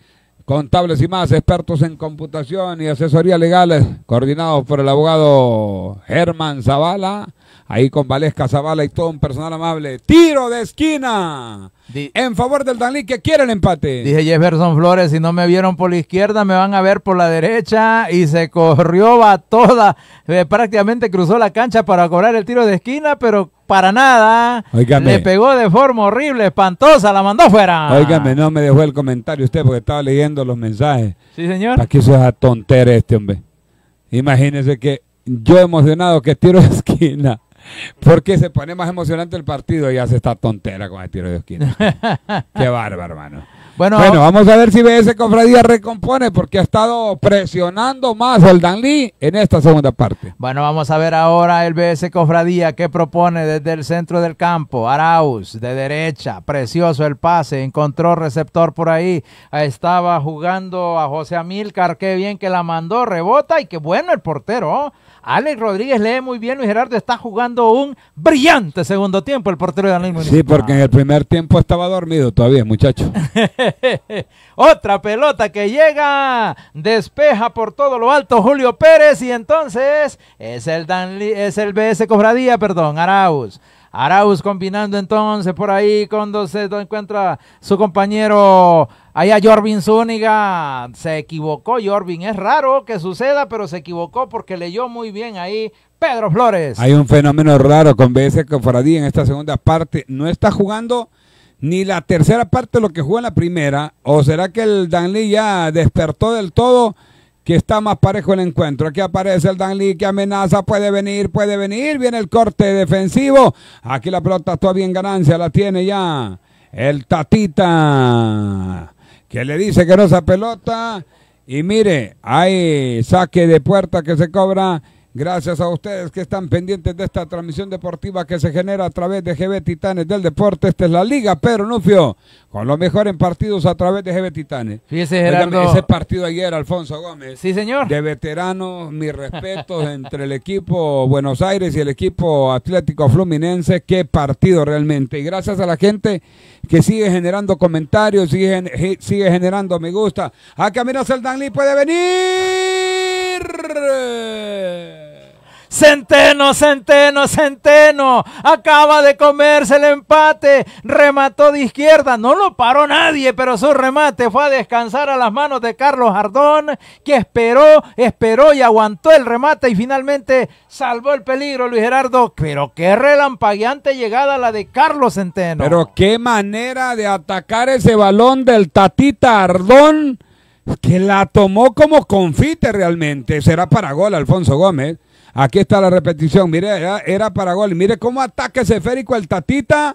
Contables y más, expertos en computación y asesoría legal, coordinados por el abogado Germán Zavala Ahí con Valesca Zavala y todo un personal amable. Tiro de esquina. en favor del Danlí que quiere el empate. Dije Jefferson Flores, si no me vieron por la izquierda, me van a ver por la derecha. Y se corrió, va toda. Eh, prácticamente cruzó la cancha para cobrar el tiro de esquina, pero para nada. me pegó de forma horrible, espantosa, la mandó fuera. Óigame, no me dejó el comentario usted porque estaba leyendo los mensajes. Sí, señor. Aquí se va a este, hombre. Imagínense que yo emocionado que tiro de esquina. Porque se pone más emocionante el partido y hace esta tontera con el tiro de esquina. Qué bárbaro, hermano. Bueno, bueno, vamos a ver si BS Cofradía recompone porque ha estado presionando más al Lee en esta segunda parte. Bueno, vamos a ver ahora el BS Cofradía que propone desde el centro del campo. Arauz de derecha, precioso el pase, encontró receptor por ahí. Estaba jugando a José Amílcar, qué bien que la mandó, rebota y qué bueno el portero. ¿oh? Alex Rodríguez lee muy bien, Luis Gerardo está jugando un brillante segundo tiempo el portero de Danilo Sí, porque en el primer tiempo estaba dormido todavía, muchacho. Otra pelota que llega, despeja por todo lo alto Julio Pérez y entonces es el, es el BS Cobradía, perdón, Arauz. Arauz combinando entonces por ahí cuando se encuentra su compañero allá Jorvin Zúñiga. Se equivocó Jorvin, es raro que suceda, pero se equivocó porque leyó muy bien ahí Pedro Flores. Hay un fenómeno raro con BS Cofradí en esta segunda parte. No está jugando ni la tercera parte lo que jugó en la primera. ¿O será que el Lee ya despertó del todo? que está más parejo el encuentro. Aquí aparece el Lee que amenaza, puede venir, puede venir. Viene el corte defensivo. Aquí la pelota está bien ganancia, la tiene ya el Tatita, que le dice que no esa pelota. Y mire, hay saque de puerta que se cobra. Gracias a ustedes que están pendientes de esta transmisión deportiva que se genera a través de GB Titanes del Deporte. Esta es la Liga Pedro Nufio, con lo mejor en partidos a través de GB Titanes. Fíjese, Gerardo. ese partido ayer, Alfonso Gómez. Sí, señor. De veteranos, mis respetos entre el equipo Buenos Aires y el equipo Atlético Fluminense. Qué partido realmente. Y gracias a la gente que sigue generando comentarios, sigue, sigue generando me gusta. Acá Camino Saldanli puede venir. Centeno, Centeno, Centeno. Acaba de comerse el empate. Remató de izquierda. No lo paró nadie, pero su remate fue a descansar a las manos de Carlos Ardón, que esperó, esperó y aguantó el remate y finalmente salvó el peligro Luis Gerardo. Pero qué relampagueante llegada la de Carlos Centeno. Pero qué manera de atacar ese balón del Tatita Ardón. Que la tomó como confite realmente. Será para gol Alfonso Gómez Aquí está la repetición. Mire, era, para gol. Mire cómo ataque ese esférico el Tatita.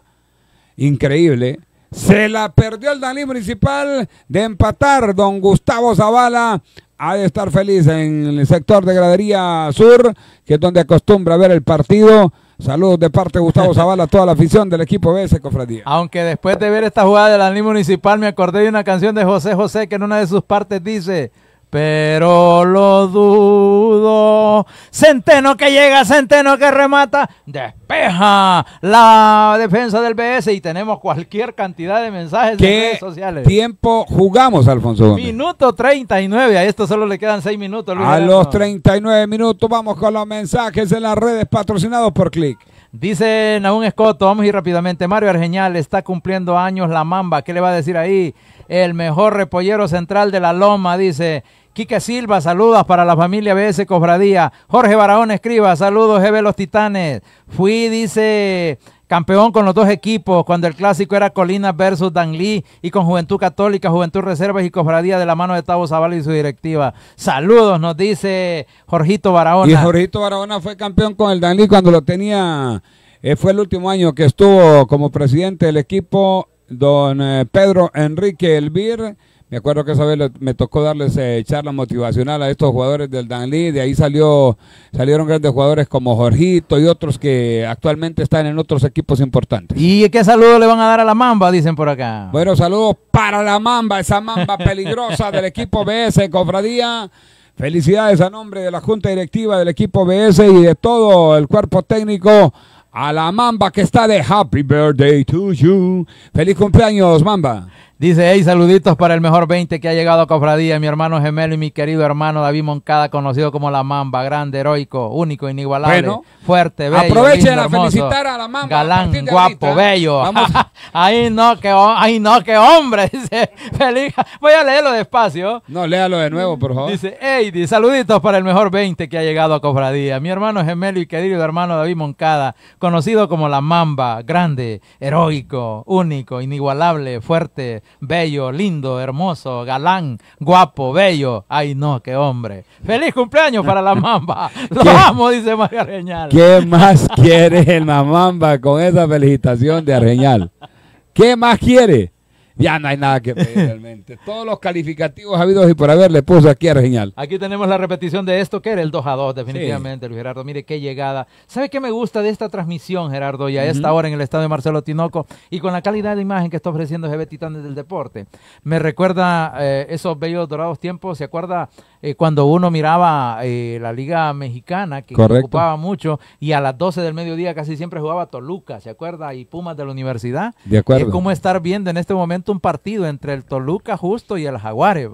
Increíble. Se la perdió el Dalí Municipal de empatar. Don Gustavo Zavala ha de estar feliz en el sector de Gradería Sur, que es donde acostumbra ver el partido. Saludos de parte de Gustavo Zavala, a toda la afición del equipo BS Cofradía. Aunque después de ver esta jugada del Dalí Municipal me acordé de una canción de José José que en una de sus partes dice pero lo dudo. Centeno que llega, Centeno que remata, despeja la defensa del BS y tenemos cualquier cantidad de mensajes de redes sociales. tiempo jugamos, Alfonso? Minuto 39, a esto solo le quedan 6 minutos. Luis a los 39 minutos vamos con los mensajes en las redes patrocinados por Click. Dice Naún Escoto, vamos a ir rápidamente. Mario Argeñal está cumpliendo años la mamba. ¿Qué le va a decir ahí? El mejor repollero central de la Loma, dice. Quique Silva, saludos para la familia BS Cofradía. Jorge Barahona, escriba, saludos GB Los Titanes. Fui, dice, campeón con los dos equipos cuando el clásico era Colinas versus Danlí y con Juventud Católica, Juventud Reservas y Cofradía de la mano de Tavo Zavala y su directiva. Saludos, nos dice Jorgito Barahona. Y Jorgito Barahona fue campeón con el Danlí cuando lo tenía, eh, fue el último año que estuvo como presidente del equipo don eh, Pedro Enrique Elvir me acuerdo que esa vez me tocó darles eh, charla motivacional a estos jugadores del Danlí, de ahí salió, salieron grandes jugadores como Jorgito y otros que actualmente están en otros equipos importantes. ¿Y qué saludo le van a dar a la Mamba, dicen por acá? Bueno, saludos para la Mamba, esa Mamba peligrosa del equipo BS, Cofradía. Felicidades a nombre de la Junta Directiva del equipo BS y de todo el cuerpo técnico a la Mamba que está de Happy Birthday to You. Feliz cumpleaños, Mamba. Dice, hey, saluditos para el mejor 20 que ha llegado a Cofradía, mi hermano gemelo y mi querido hermano David Moncada, conocido como La Mamba, grande, heroico, único, inigualable, fuerte, bello, Aprovechen a felicitar a La Mamba. Galán, guapo, bello. Vamos. ahí no, que, ahí no, qué hombre, dice, feliz. Voy a leerlo despacio. No, léalo de nuevo, por favor. Dice, hey, saluditos para el mejor 20 que ha llegado a Cofradía, mi hermano gemelo y querido hermano David Moncada, conocido como La Mamba, grande, heroico, único, inigualable, fuerte, bello, lindo, hermoso, galán, guapo, bello. Ay, no, qué hombre. Feliz cumpleaños para la mamba. Lo amo, dice Mario Arreñal! ¿Qué más quiere la mamba con esa felicitación de Arreñal? ¿Qué más quiere? Ya no hay nada que realmente. Todos los calificativos habidos y por haber le puso aquí a Reginal. Aquí tenemos la repetición de esto, que era el 2 a 2, definitivamente, Luis Gerardo. Mire qué llegada. ¿Sabe qué me gusta de esta transmisión, Gerardo? Y a esta hora en el estadio de Marcelo Tinoco y con la calidad de imagen que está ofreciendo GB Titanes del Deporte. Me recuerda eh, esos bellos dorados tiempos. ¿Se acuerda eh, cuando uno miraba eh, la Liga Mexicana, que ocupaba mucho, y a las 12 del mediodía casi siempre jugaba Toluca, ¿se acuerda? Y Pumas de la universidad. De acuerdo. Es como estar viendo en este momento un partido entre el Toluca justo y el Jaguares,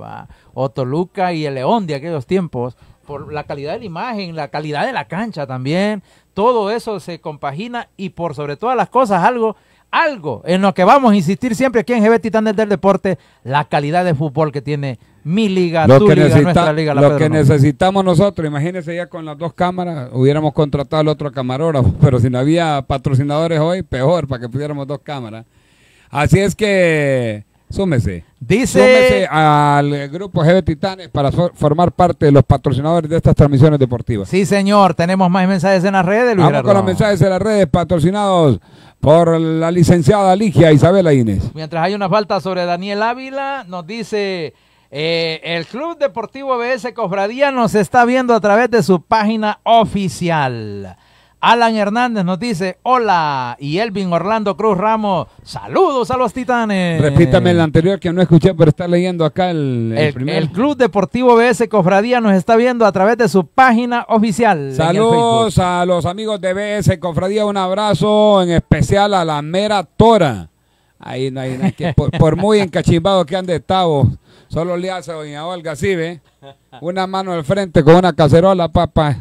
o Toluca y el León de aquellos tiempos por la calidad de la imagen, la calidad de la cancha también, todo eso se compagina y por sobre todas las cosas algo algo en lo que vamos a insistir siempre aquí en GB Titanes del Deporte, la calidad de fútbol que tiene mi liga, lo nuestra liga. lo que necesitamos nosotros, imagínense ya con las dos cámaras, hubiéramos contratado al otro camarógrafo, pero si no había patrocinadores hoy, peor, para que pudiéramos dos cámaras. Así es que, súmese. Dice. al grupo GB Titanes para formar parte de los patrocinadores de estas transmisiones deportivas. Sí, señor. Tenemos más mensajes en las redes, Vamos con los mensajes en las redes patrocinados por la licenciada Ligia Isabela Inés. Mientras hay una falta sobre Daniel Ávila, nos dice. Eh, el Club Deportivo BS Cofradía nos está viendo a través de su página oficial. Alan Hernández nos dice, hola. Y Elvin Orlando Cruz Ramos, saludos a los titanes. Repítame el anterior que no escuché, pero está leyendo acá el, el, Club Deportivo BS Cofradía nos está viendo a través de su página oficial. Saludos a los amigos de BS Cofradía, un abrazo en especial a la mera Tora. Ahí no hay, que, por, muy encachimbado que ande estado, solo le hace a Olga, Una mano al frente con una cacerola, papá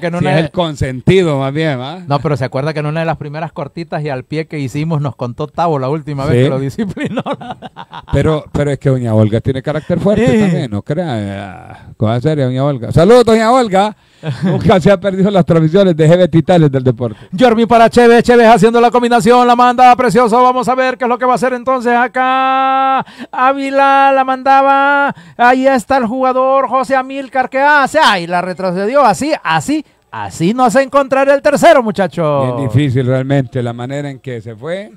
que no es el consentido más bien, No, pero se acuerda que en una de las primeras cortitas y al pie que hicimos nos contó Tavo la última vez que lo disciplinó. pero, pero es que doña Olga tiene carácter fuerte también, no crea. Cosa seria, doña Olga. Saludos, doña Olga. Nunca se ha perdido las transmisiones de Jeves Titales del deporte. Jormi para Cheves, Cheves haciendo la combinación, la manda, precioso. Vamos a ver qué es lo que va a hacer entonces acá. Ávila la mandaba. Ahí está el jugador José Amilcar que hace. Ahí la retrocedió así así, así no se encontrar el tercero, muchachos. Es difícil realmente la manera en que se fue.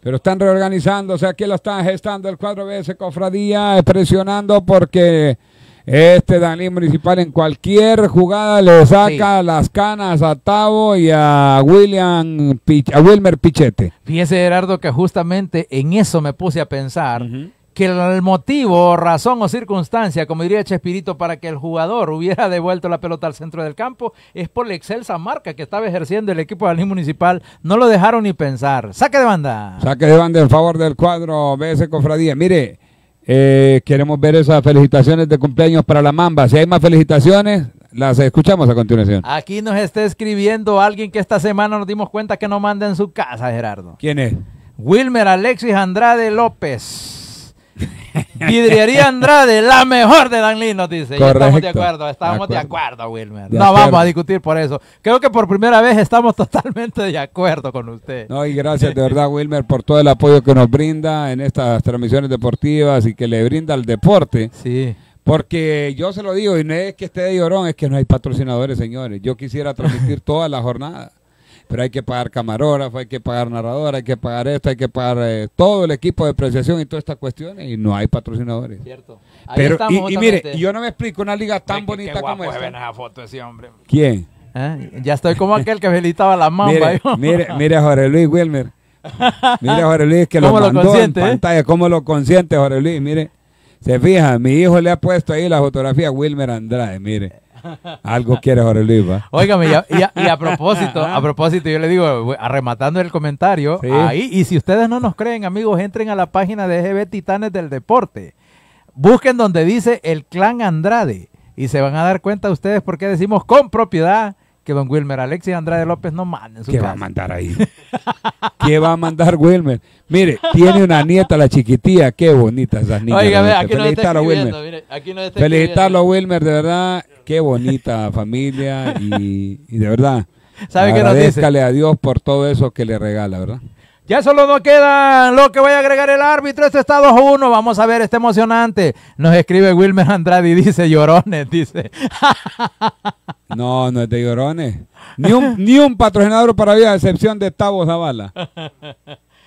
Pero están reorganizándose, aquí lo están gestando el cuadro BS Cofradía, eh, presionando porque este Daniel Municipal en cualquier jugada le saca las canas a Tavo y a William a Wilmer Pichete. Fíjese Gerardo que justamente en eso me puse a pensar que el motivo, razón o circunstancia, como diría Chespirito, para que el jugador hubiera devuelto la pelota al centro del campo es por la excelsa marca que estaba ejerciendo el equipo de la Municipal. No lo dejaron ni pensar. Saque de banda. Saque de banda en favor del cuadro BS Cofradía. Mire, eh, queremos ver esas felicitaciones de cumpleaños para la Mamba. Si hay más felicitaciones, las escuchamos a continuación. Aquí nos está escribiendo alguien que esta semana nos dimos cuenta que no manda en su casa, Gerardo. ¿Quién es? Wilmer Alexis Andrade López. Vidriería Andrade, la mejor de Dan nos dice. estamos de acuerdo, estamos de acuerdo, Wilmer. no vamos a discutir por eso. Creo que por primera vez estamos totalmente de acuerdo con usted. No, y gracias de verdad, Wilmer, por todo el apoyo que nos brinda en estas transmisiones deportivas y que le brinda al deporte. Sí. Porque yo se lo digo, y no es que esté de llorón, es que no hay patrocinadores, señores. Yo quisiera transmitir toda la jornada pero hay que pagar camarógrafo, hay que pagar narrador, hay que pagar esto, hay que pagar eh, todo el equipo de apreciación y todas estas cuestiones y no hay patrocinadores. Cierto. pero, y, mire, yo no me explico una liga tan como bonita qué guapo como esta. esa foto ese hombre. ¿Quién? Ah, ya estoy como aquel que felicitaba la mamba. Mire, mire, Jorge Luis Wilmer. Mire, Jorge Luis, que lo mandó en eh? pantalla. ¿Cómo lo consiente, Jorge Luis? Mire, se fija, mi hijo le ha puesto ahí la fotografía a Wilmer Andrade, mire. Algo quiere Jorge Luis, ¿va? Óigame, y a, propósito, a propósito, yo le digo, arrematando el comentario, ahí, y si ustedes no nos creen, amigos, entren a la página de GB Titanes del Deporte. Busquen donde dice el Clan Andrade y se van a dar cuenta ustedes porque decimos con propiedad que don Wilmer Alexis Andrade López no manden su ¿Qué va a mandar ahí? ¿Qué va a mandar Wilmer? Mire, tiene una nieta la chiquitía qué bonita esa niña Felicitarlo Wilmer. Felicitarlo Wilmer, de verdad, Qué bonita familia y, de verdad. ¿Sabe a Dios por todo eso que le regala, ¿verdad? Ya solo nos quedan lo que voy a agregar el árbitro. Este está 2-1. Vamos a ver, está emocionante. Nos escribe Wilmer Andrade y dice llorones, dice. No, no es de llorones. Ni un, patrocinador para vida, a excepción de Tavo Zavala.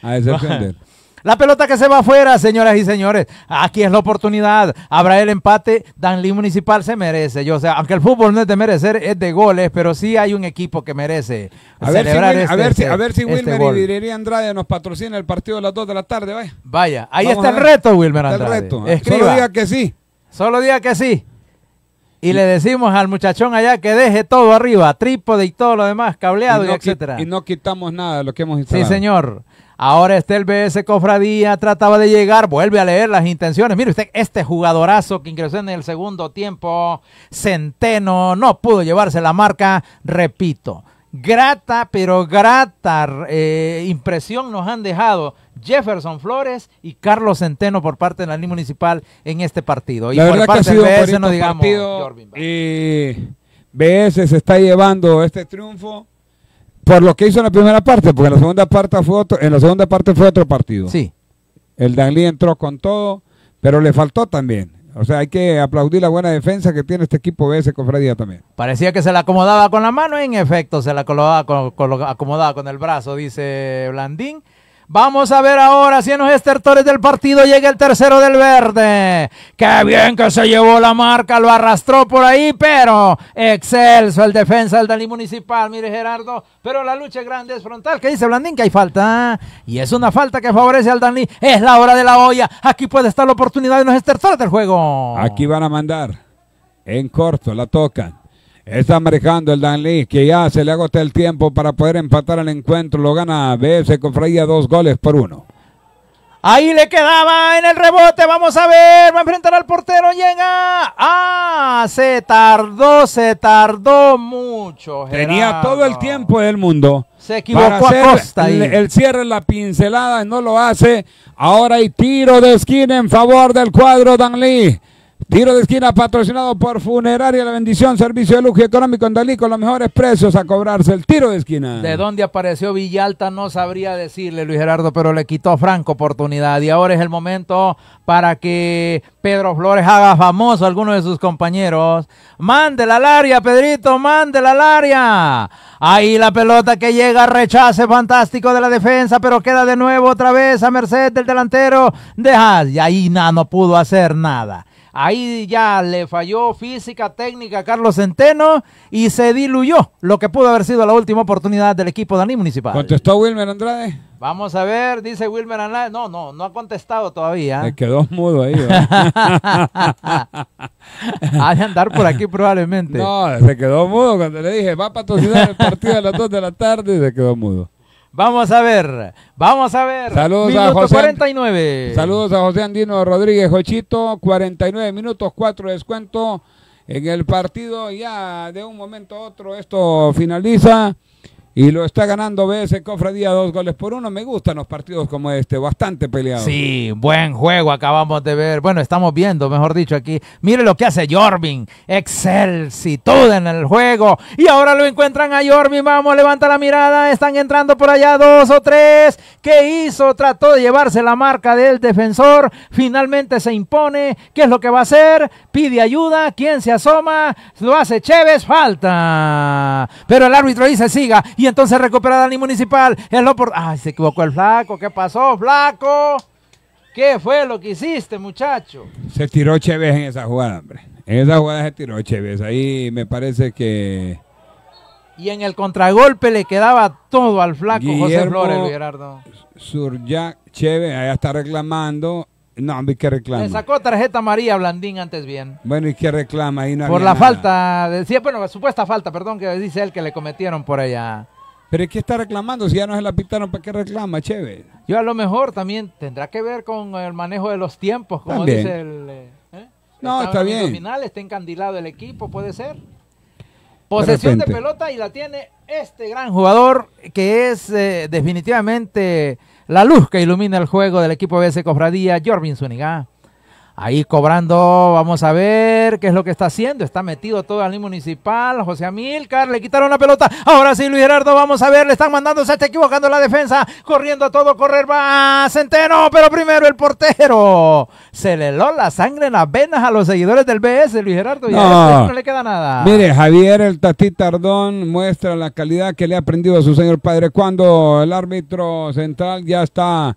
A excepción de él. La pelota que se va afuera, señoras y señores. Aquí es la oportunidad. Habrá el empate. Danlí Municipal se merece. Yo, aunque el fútbol no es de merecer, es de goles, pero sí hay un equipo que merece celebrar este- ver si, a ver si, este Wilmer y Andrade nos patrocina el partido de las 2 de la tarde. Vaya, ahí está el reto, Wilmer Andrade. el reto. Solo diga que sí. Solo diga que sí. Y le decimos al muchachón allá que deje todo arriba, trípode y todo lo demás, cableado y, y etcétera. Y no quitamos nada de lo que hemos instalado. Sí, señor. Ahora está el BS Cofradía, trataba de llegar, vuelve a leer las intenciones. Mire usted, este jugadorazo que ingresó en el segundo tiempo, Centeno, no pudo llevarse la marca, repito. Grata, pero grata eh, impresión nos han dejado Jefferson Flores y Carlos Centeno por parte de la liga municipal en este partido. Y BS, digamos. Partido, y BS se está llevando este triunfo por lo que hizo en la primera parte, porque en la segunda parte fue otro, en la segunda parte fue otro partido. Sí. El Danlí entró con todo, pero le faltó también. O sea, hay que aplaudir la buena defensa que tiene este equipo BS Cofradía también. Parecía que se la acomodaba con la mano, en efecto, se la acomodaba con el brazo, dice Blandín. Vamos a ver ahora si en los estertores del partido llega el tercero del verde. Qué bien que se llevó la marca, lo arrastró por ahí, pero excelso el defensa del Dalí Municipal, mire Gerardo. Pero la lucha grande es frontal. ¿Qué dice Blandín? Que hay falta. ¿eh? Y es una falta que favorece al Dalí. Es la hora de la olla. Aquí puede estar la oportunidad de los estertores del juego. Aquí van a mandar. En corto, la tocan. Está manejando el Dan Lee, que ya se le agota el tiempo para poder empatar el encuentro. Lo gana se Confraía dos goles por uno. Ahí le quedaba en el rebote. Vamos a ver. Va a enfrentar al portero. Llega. Ah, se tardó, se tardó mucho. Tenía todo el tiempo del mundo. Se equivocó a costa. El, cierre, la pincelada, no lo hace. Ahora hay tiro de esquina en favor del cuadro Dan Lee. Tiro de esquina patrocinado por Funeraria La Bendición, servicio de lujo económico en Dalí con los mejores precios a cobrarse el tiro de esquina. De dónde apareció Villalta no sabría decirle Luis Gerardo, pero le quitó Franco oportunidad y ahora es el momento para que Pedro Flores haga famoso a alguno de sus compañeros. mande la área, Pedrito, mande la área. Ahí la pelota que llega, rechace fantástico de la defensa, pero queda de nuevo otra vez a merced del delantero de Y ahí nada, no pudo hacer nada. Ahí ya le falló física, técnica a Carlos Centeno y se diluyó lo que pudo haber sido la última oportunidad del equipo Aní Municipal. ¿Contestó Wilmer Andrade? Vamos a ver, dice Wilmer Andrade. No, no, no ha contestado todavía. Se quedó mudo ahí. Hay de andar por aquí probablemente. No, se quedó mudo cuando le dije, va a patrocinar el partido a las 2 de la tarde y se quedó mudo. Vamos a ver, vamos a ver. Saludos a José. 49. Saludos a José Andino Rodríguez Jochito. 49 minutos, 4 descuento en el partido. Ya de un momento a otro esto finaliza. Y lo está ganando BS Cofradía dos goles por uno. Me gustan los partidos como este, bastante peleado, Sí, buen juego acabamos de ver. Bueno, estamos viendo, mejor dicho, aquí. Mire lo que hace Jorvin. Excelsitud en el juego. Y ahora lo encuentran a Jorvin. Vamos, levanta la mirada. Están entrando por allá dos o tres. ¿Qué hizo? Trató de llevarse la marca del defensor. Finalmente se impone. ¿Qué es lo que va a hacer? Pide ayuda. ¿Quién se asoma? Lo hace Chévez. Falta. Pero el árbitro dice siga. Y entonces recupera Dani Municipal. El por... Ay, se equivocó el flaco. ¿Qué pasó, flaco? ¿Qué fue lo que hiciste, muchacho? Se tiró Chévez en esa jugada, hombre. En esa jugada se tiró Chévez. Ahí me parece que... Y en el contragolpe le quedaba todo al flaco José Flores, Gerardo. ya Chévez, allá está reclamando. No, hombre, que reclama. Me sacó tarjeta María Blandín antes bien. Bueno, ¿y qué reclama? Ahí Por la falta, decía, bueno, supuesta falta, perdón, que dice él que le cometieron por allá. Pero es que está reclamando, si ya no es la pitaron, ¿para qué reclama, Chévere? Yo a lo mejor también tendrá que ver con el manejo de los tiempos, como dice el... Eh, ¿eh? No, está, bien. Final, está encandilado el equipo, puede ser. Posesión de, pelota y la tiene este gran jugador que es eh, definitivamente la luz que ilumina el juego del equipo de ese Cofradía, Jorvin Zuniga. Ahí cobrando, vamos a ver qué es lo que está haciendo. Está metido todo al municipal. José Amilcar, le quitaron la pelota. Ahora sí, Luis Gerardo, vamos a ver. Le están mandando, se está equivocando la defensa. Corriendo a todo, correr va Centeno, pero primero el portero. Se le heló la sangre en las venas a los seguidores del BS, Luis Gerardo. Y este no, no le queda nada. Mire, Javier, el Tatí Tardón muestra la calidad que le ha aprendido a su señor padre cuando el árbitro central ya está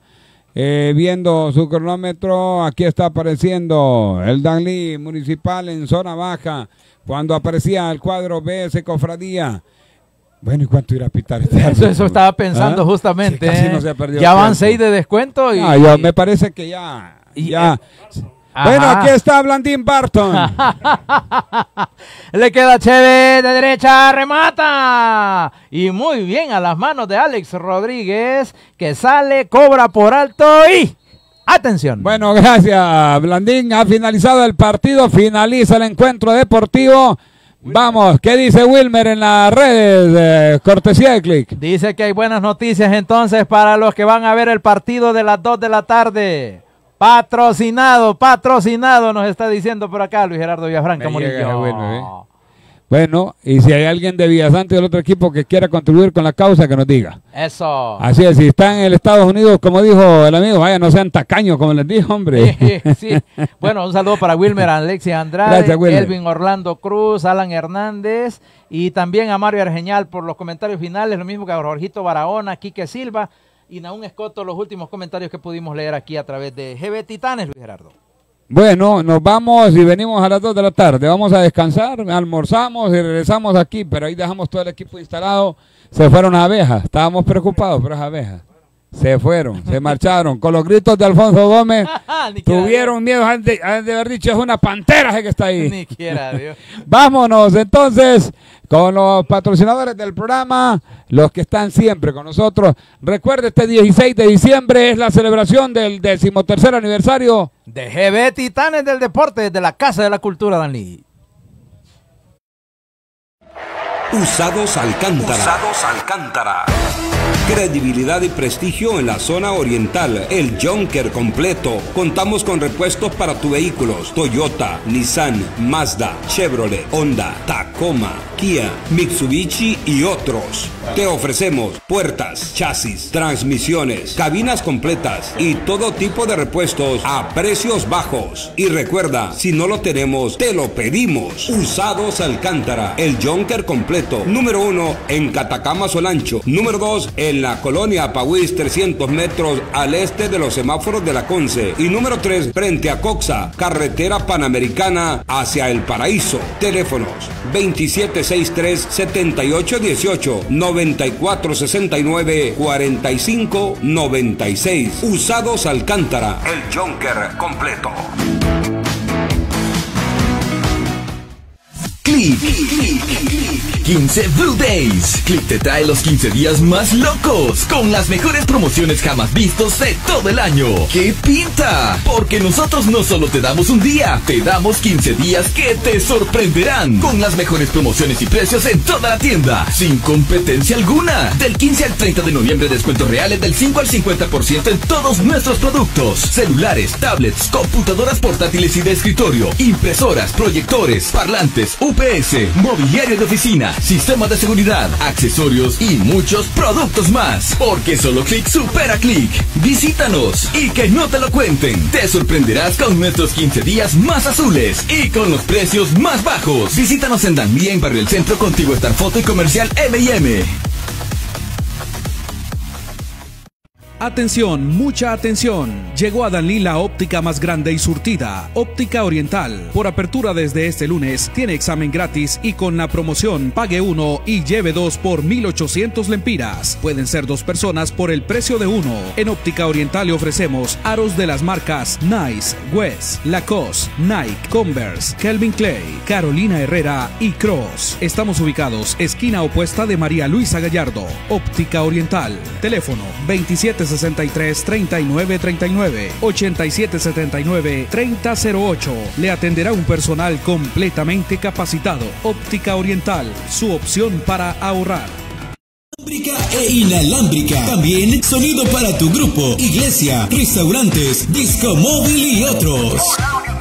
eh, viendo su cronómetro, aquí está apareciendo el Danlí Municipal en zona baja. Cuando aparecía el cuadro B, BS Cofradía. Bueno, ¿y cuánto irá a pitar este Eso, estaba pensando ¿Ah? justamente. ¿eh? ya van seis de descuento. Y, me parece que ya, ya, eh, bueno, aquí está Blandín Barton. Le queda Chévez de derecha, remata. Y muy bien a las manos de Alex Rodríguez, que sale, cobra por alto y... Atención. Bueno, gracias, Blandín. Ha finalizado el partido, finaliza el encuentro deportivo. Vamos, ¿qué dice Wilmer en las redes? Eh, cortesía de clic. Dice que hay buenas noticias entonces para los que van a ver el partido de las 2 de la tarde. Patrocinado, patrocinado, nos está diciendo por acá Luis Gerardo Villafranca Bueno, y si hay alguien de Villasante del otro equipo que quiera contribuir con la causa, que nos diga. Eso. Así es, si están en Estados Unidos, como dijo el amigo, vaya, no sean tacaños, como les dije, hombre. Sí, sí. Bueno, un saludo para Wilmer Alexis Andrade, Kelvin, Elvin Orlando Cruz, Alan Hernández y también a Mario Argeñal por los comentarios finales, lo mismo que a Jorgito Barahona, Quique Silva y Naún Escoto, los últimos comentarios que pudimos leer aquí a través de GB Titanes, Luis Gerardo. Bueno, nos vamos y venimos a las 2 de la tarde. Vamos a descansar, almorzamos y regresamos aquí, pero ahí dejamos todo el equipo instalado. Se fueron abejas, estábamos preocupados, pero es abejas. Se fueron, se marcharon. Con los gritos de Alfonso Gómez, ah, tuvieron miedo antes, de haber dicho, es una pantera que está ahí. Ni quiera, Dios. Vámonos entonces con los patrocinadores del programa, los que están siempre con nosotros. Recuerde, este 16 de diciembre es la celebración del decimotercer aniversario de GB Titanes del Deporte, desde la Casa de la Cultura, Danlí. Usados Alcántara. Usados Alcántara credibilidad y prestigio en la zona oriental. El Junker completo. Contamos con repuestos para tu vehículos. Toyota, Nissan, Mazda, Chevrolet, Honda, Tacoma, Kia, Mitsubishi y otros. Te ofrecemos puertas, chasis, transmisiones, cabinas completas y todo tipo de repuestos a precios bajos. Y recuerda, si no lo tenemos, te lo pedimos. Usados Alcántara, el Junker completo. Número uno en Catacama Solancho. Número 2, el la colonia Pahuiz, 300 metros al este de los semáforos de la Conce. Y número 3, frente a Coxa, carretera panamericana hacia El Paraíso. Teléfonos 2763-7818, 9469-4596. Usados Alcántara. El Junker completo. 15 Blue Days. Click te trae los 15 días más locos con las mejores promociones jamás vistos de todo el año. ¡Qué pinta! Porque nosotros no solo te damos un día, te damos 15 días que te sorprenderán con las mejores promociones y precios en toda la tienda, sin competencia alguna. Del 15 al 30 de noviembre descuentos reales del 5 al 50% en todos nuestros productos. Celulares, tablets, computadoras portátiles y de escritorio, impresoras, proyectores, parlantes, UP UPS, mobiliario de oficina, sistema de seguridad, accesorios y muchos productos más. Porque solo clic supera clic. Visítanos y que no te lo cuenten. Te sorprenderás con nuestros 15 días más azules y con los precios más bajos. Visítanos en Danía, en Barrio El Centro, contigo Star Foto y Comercial M&M. Atención, mucha atención. Llegó a Danlí la óptica más grande y surtida, Óptica Oriental. Por apertura desde este lunes, tiene examen gratis y con la promoción pague uno y lleve dos por 1800 lempiras. Pueden ser dos personas por el precio de uno. En Óptica Oriental le ofrecemos aros de las marcas Nice, West, Lacoste, Nike, Converse, Kelvin Clay, Carolina Herrera y Cross. Estamos ubicados esquina opuesta de María Luisa Gallardo. Óptica Oriental. Teléfono 27 87 79 30 3008 Le atenderá un personal completamente capacitado. Óptica Oriental, su opción para ahorrar e inalámbrica. También sonido para tu grupo, iglesia, restaurantes, disco móvil y otros.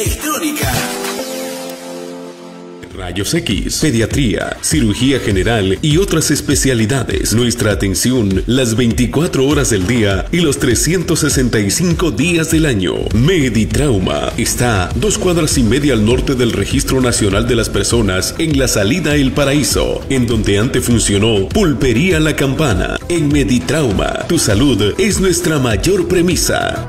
electrónica. Rayos X, pediatría, cirugía general y otras especialidades. Nuestra atención las 24 horas del día y los 365 días del año. Meditrauma está dos cuadras y media al norte del Registro Nacional de las Personas en la salida El Paraíso, en donde antes funcionó Pulpería La Campana. En Meditrauma, tu salud es nuestra mayor premisa.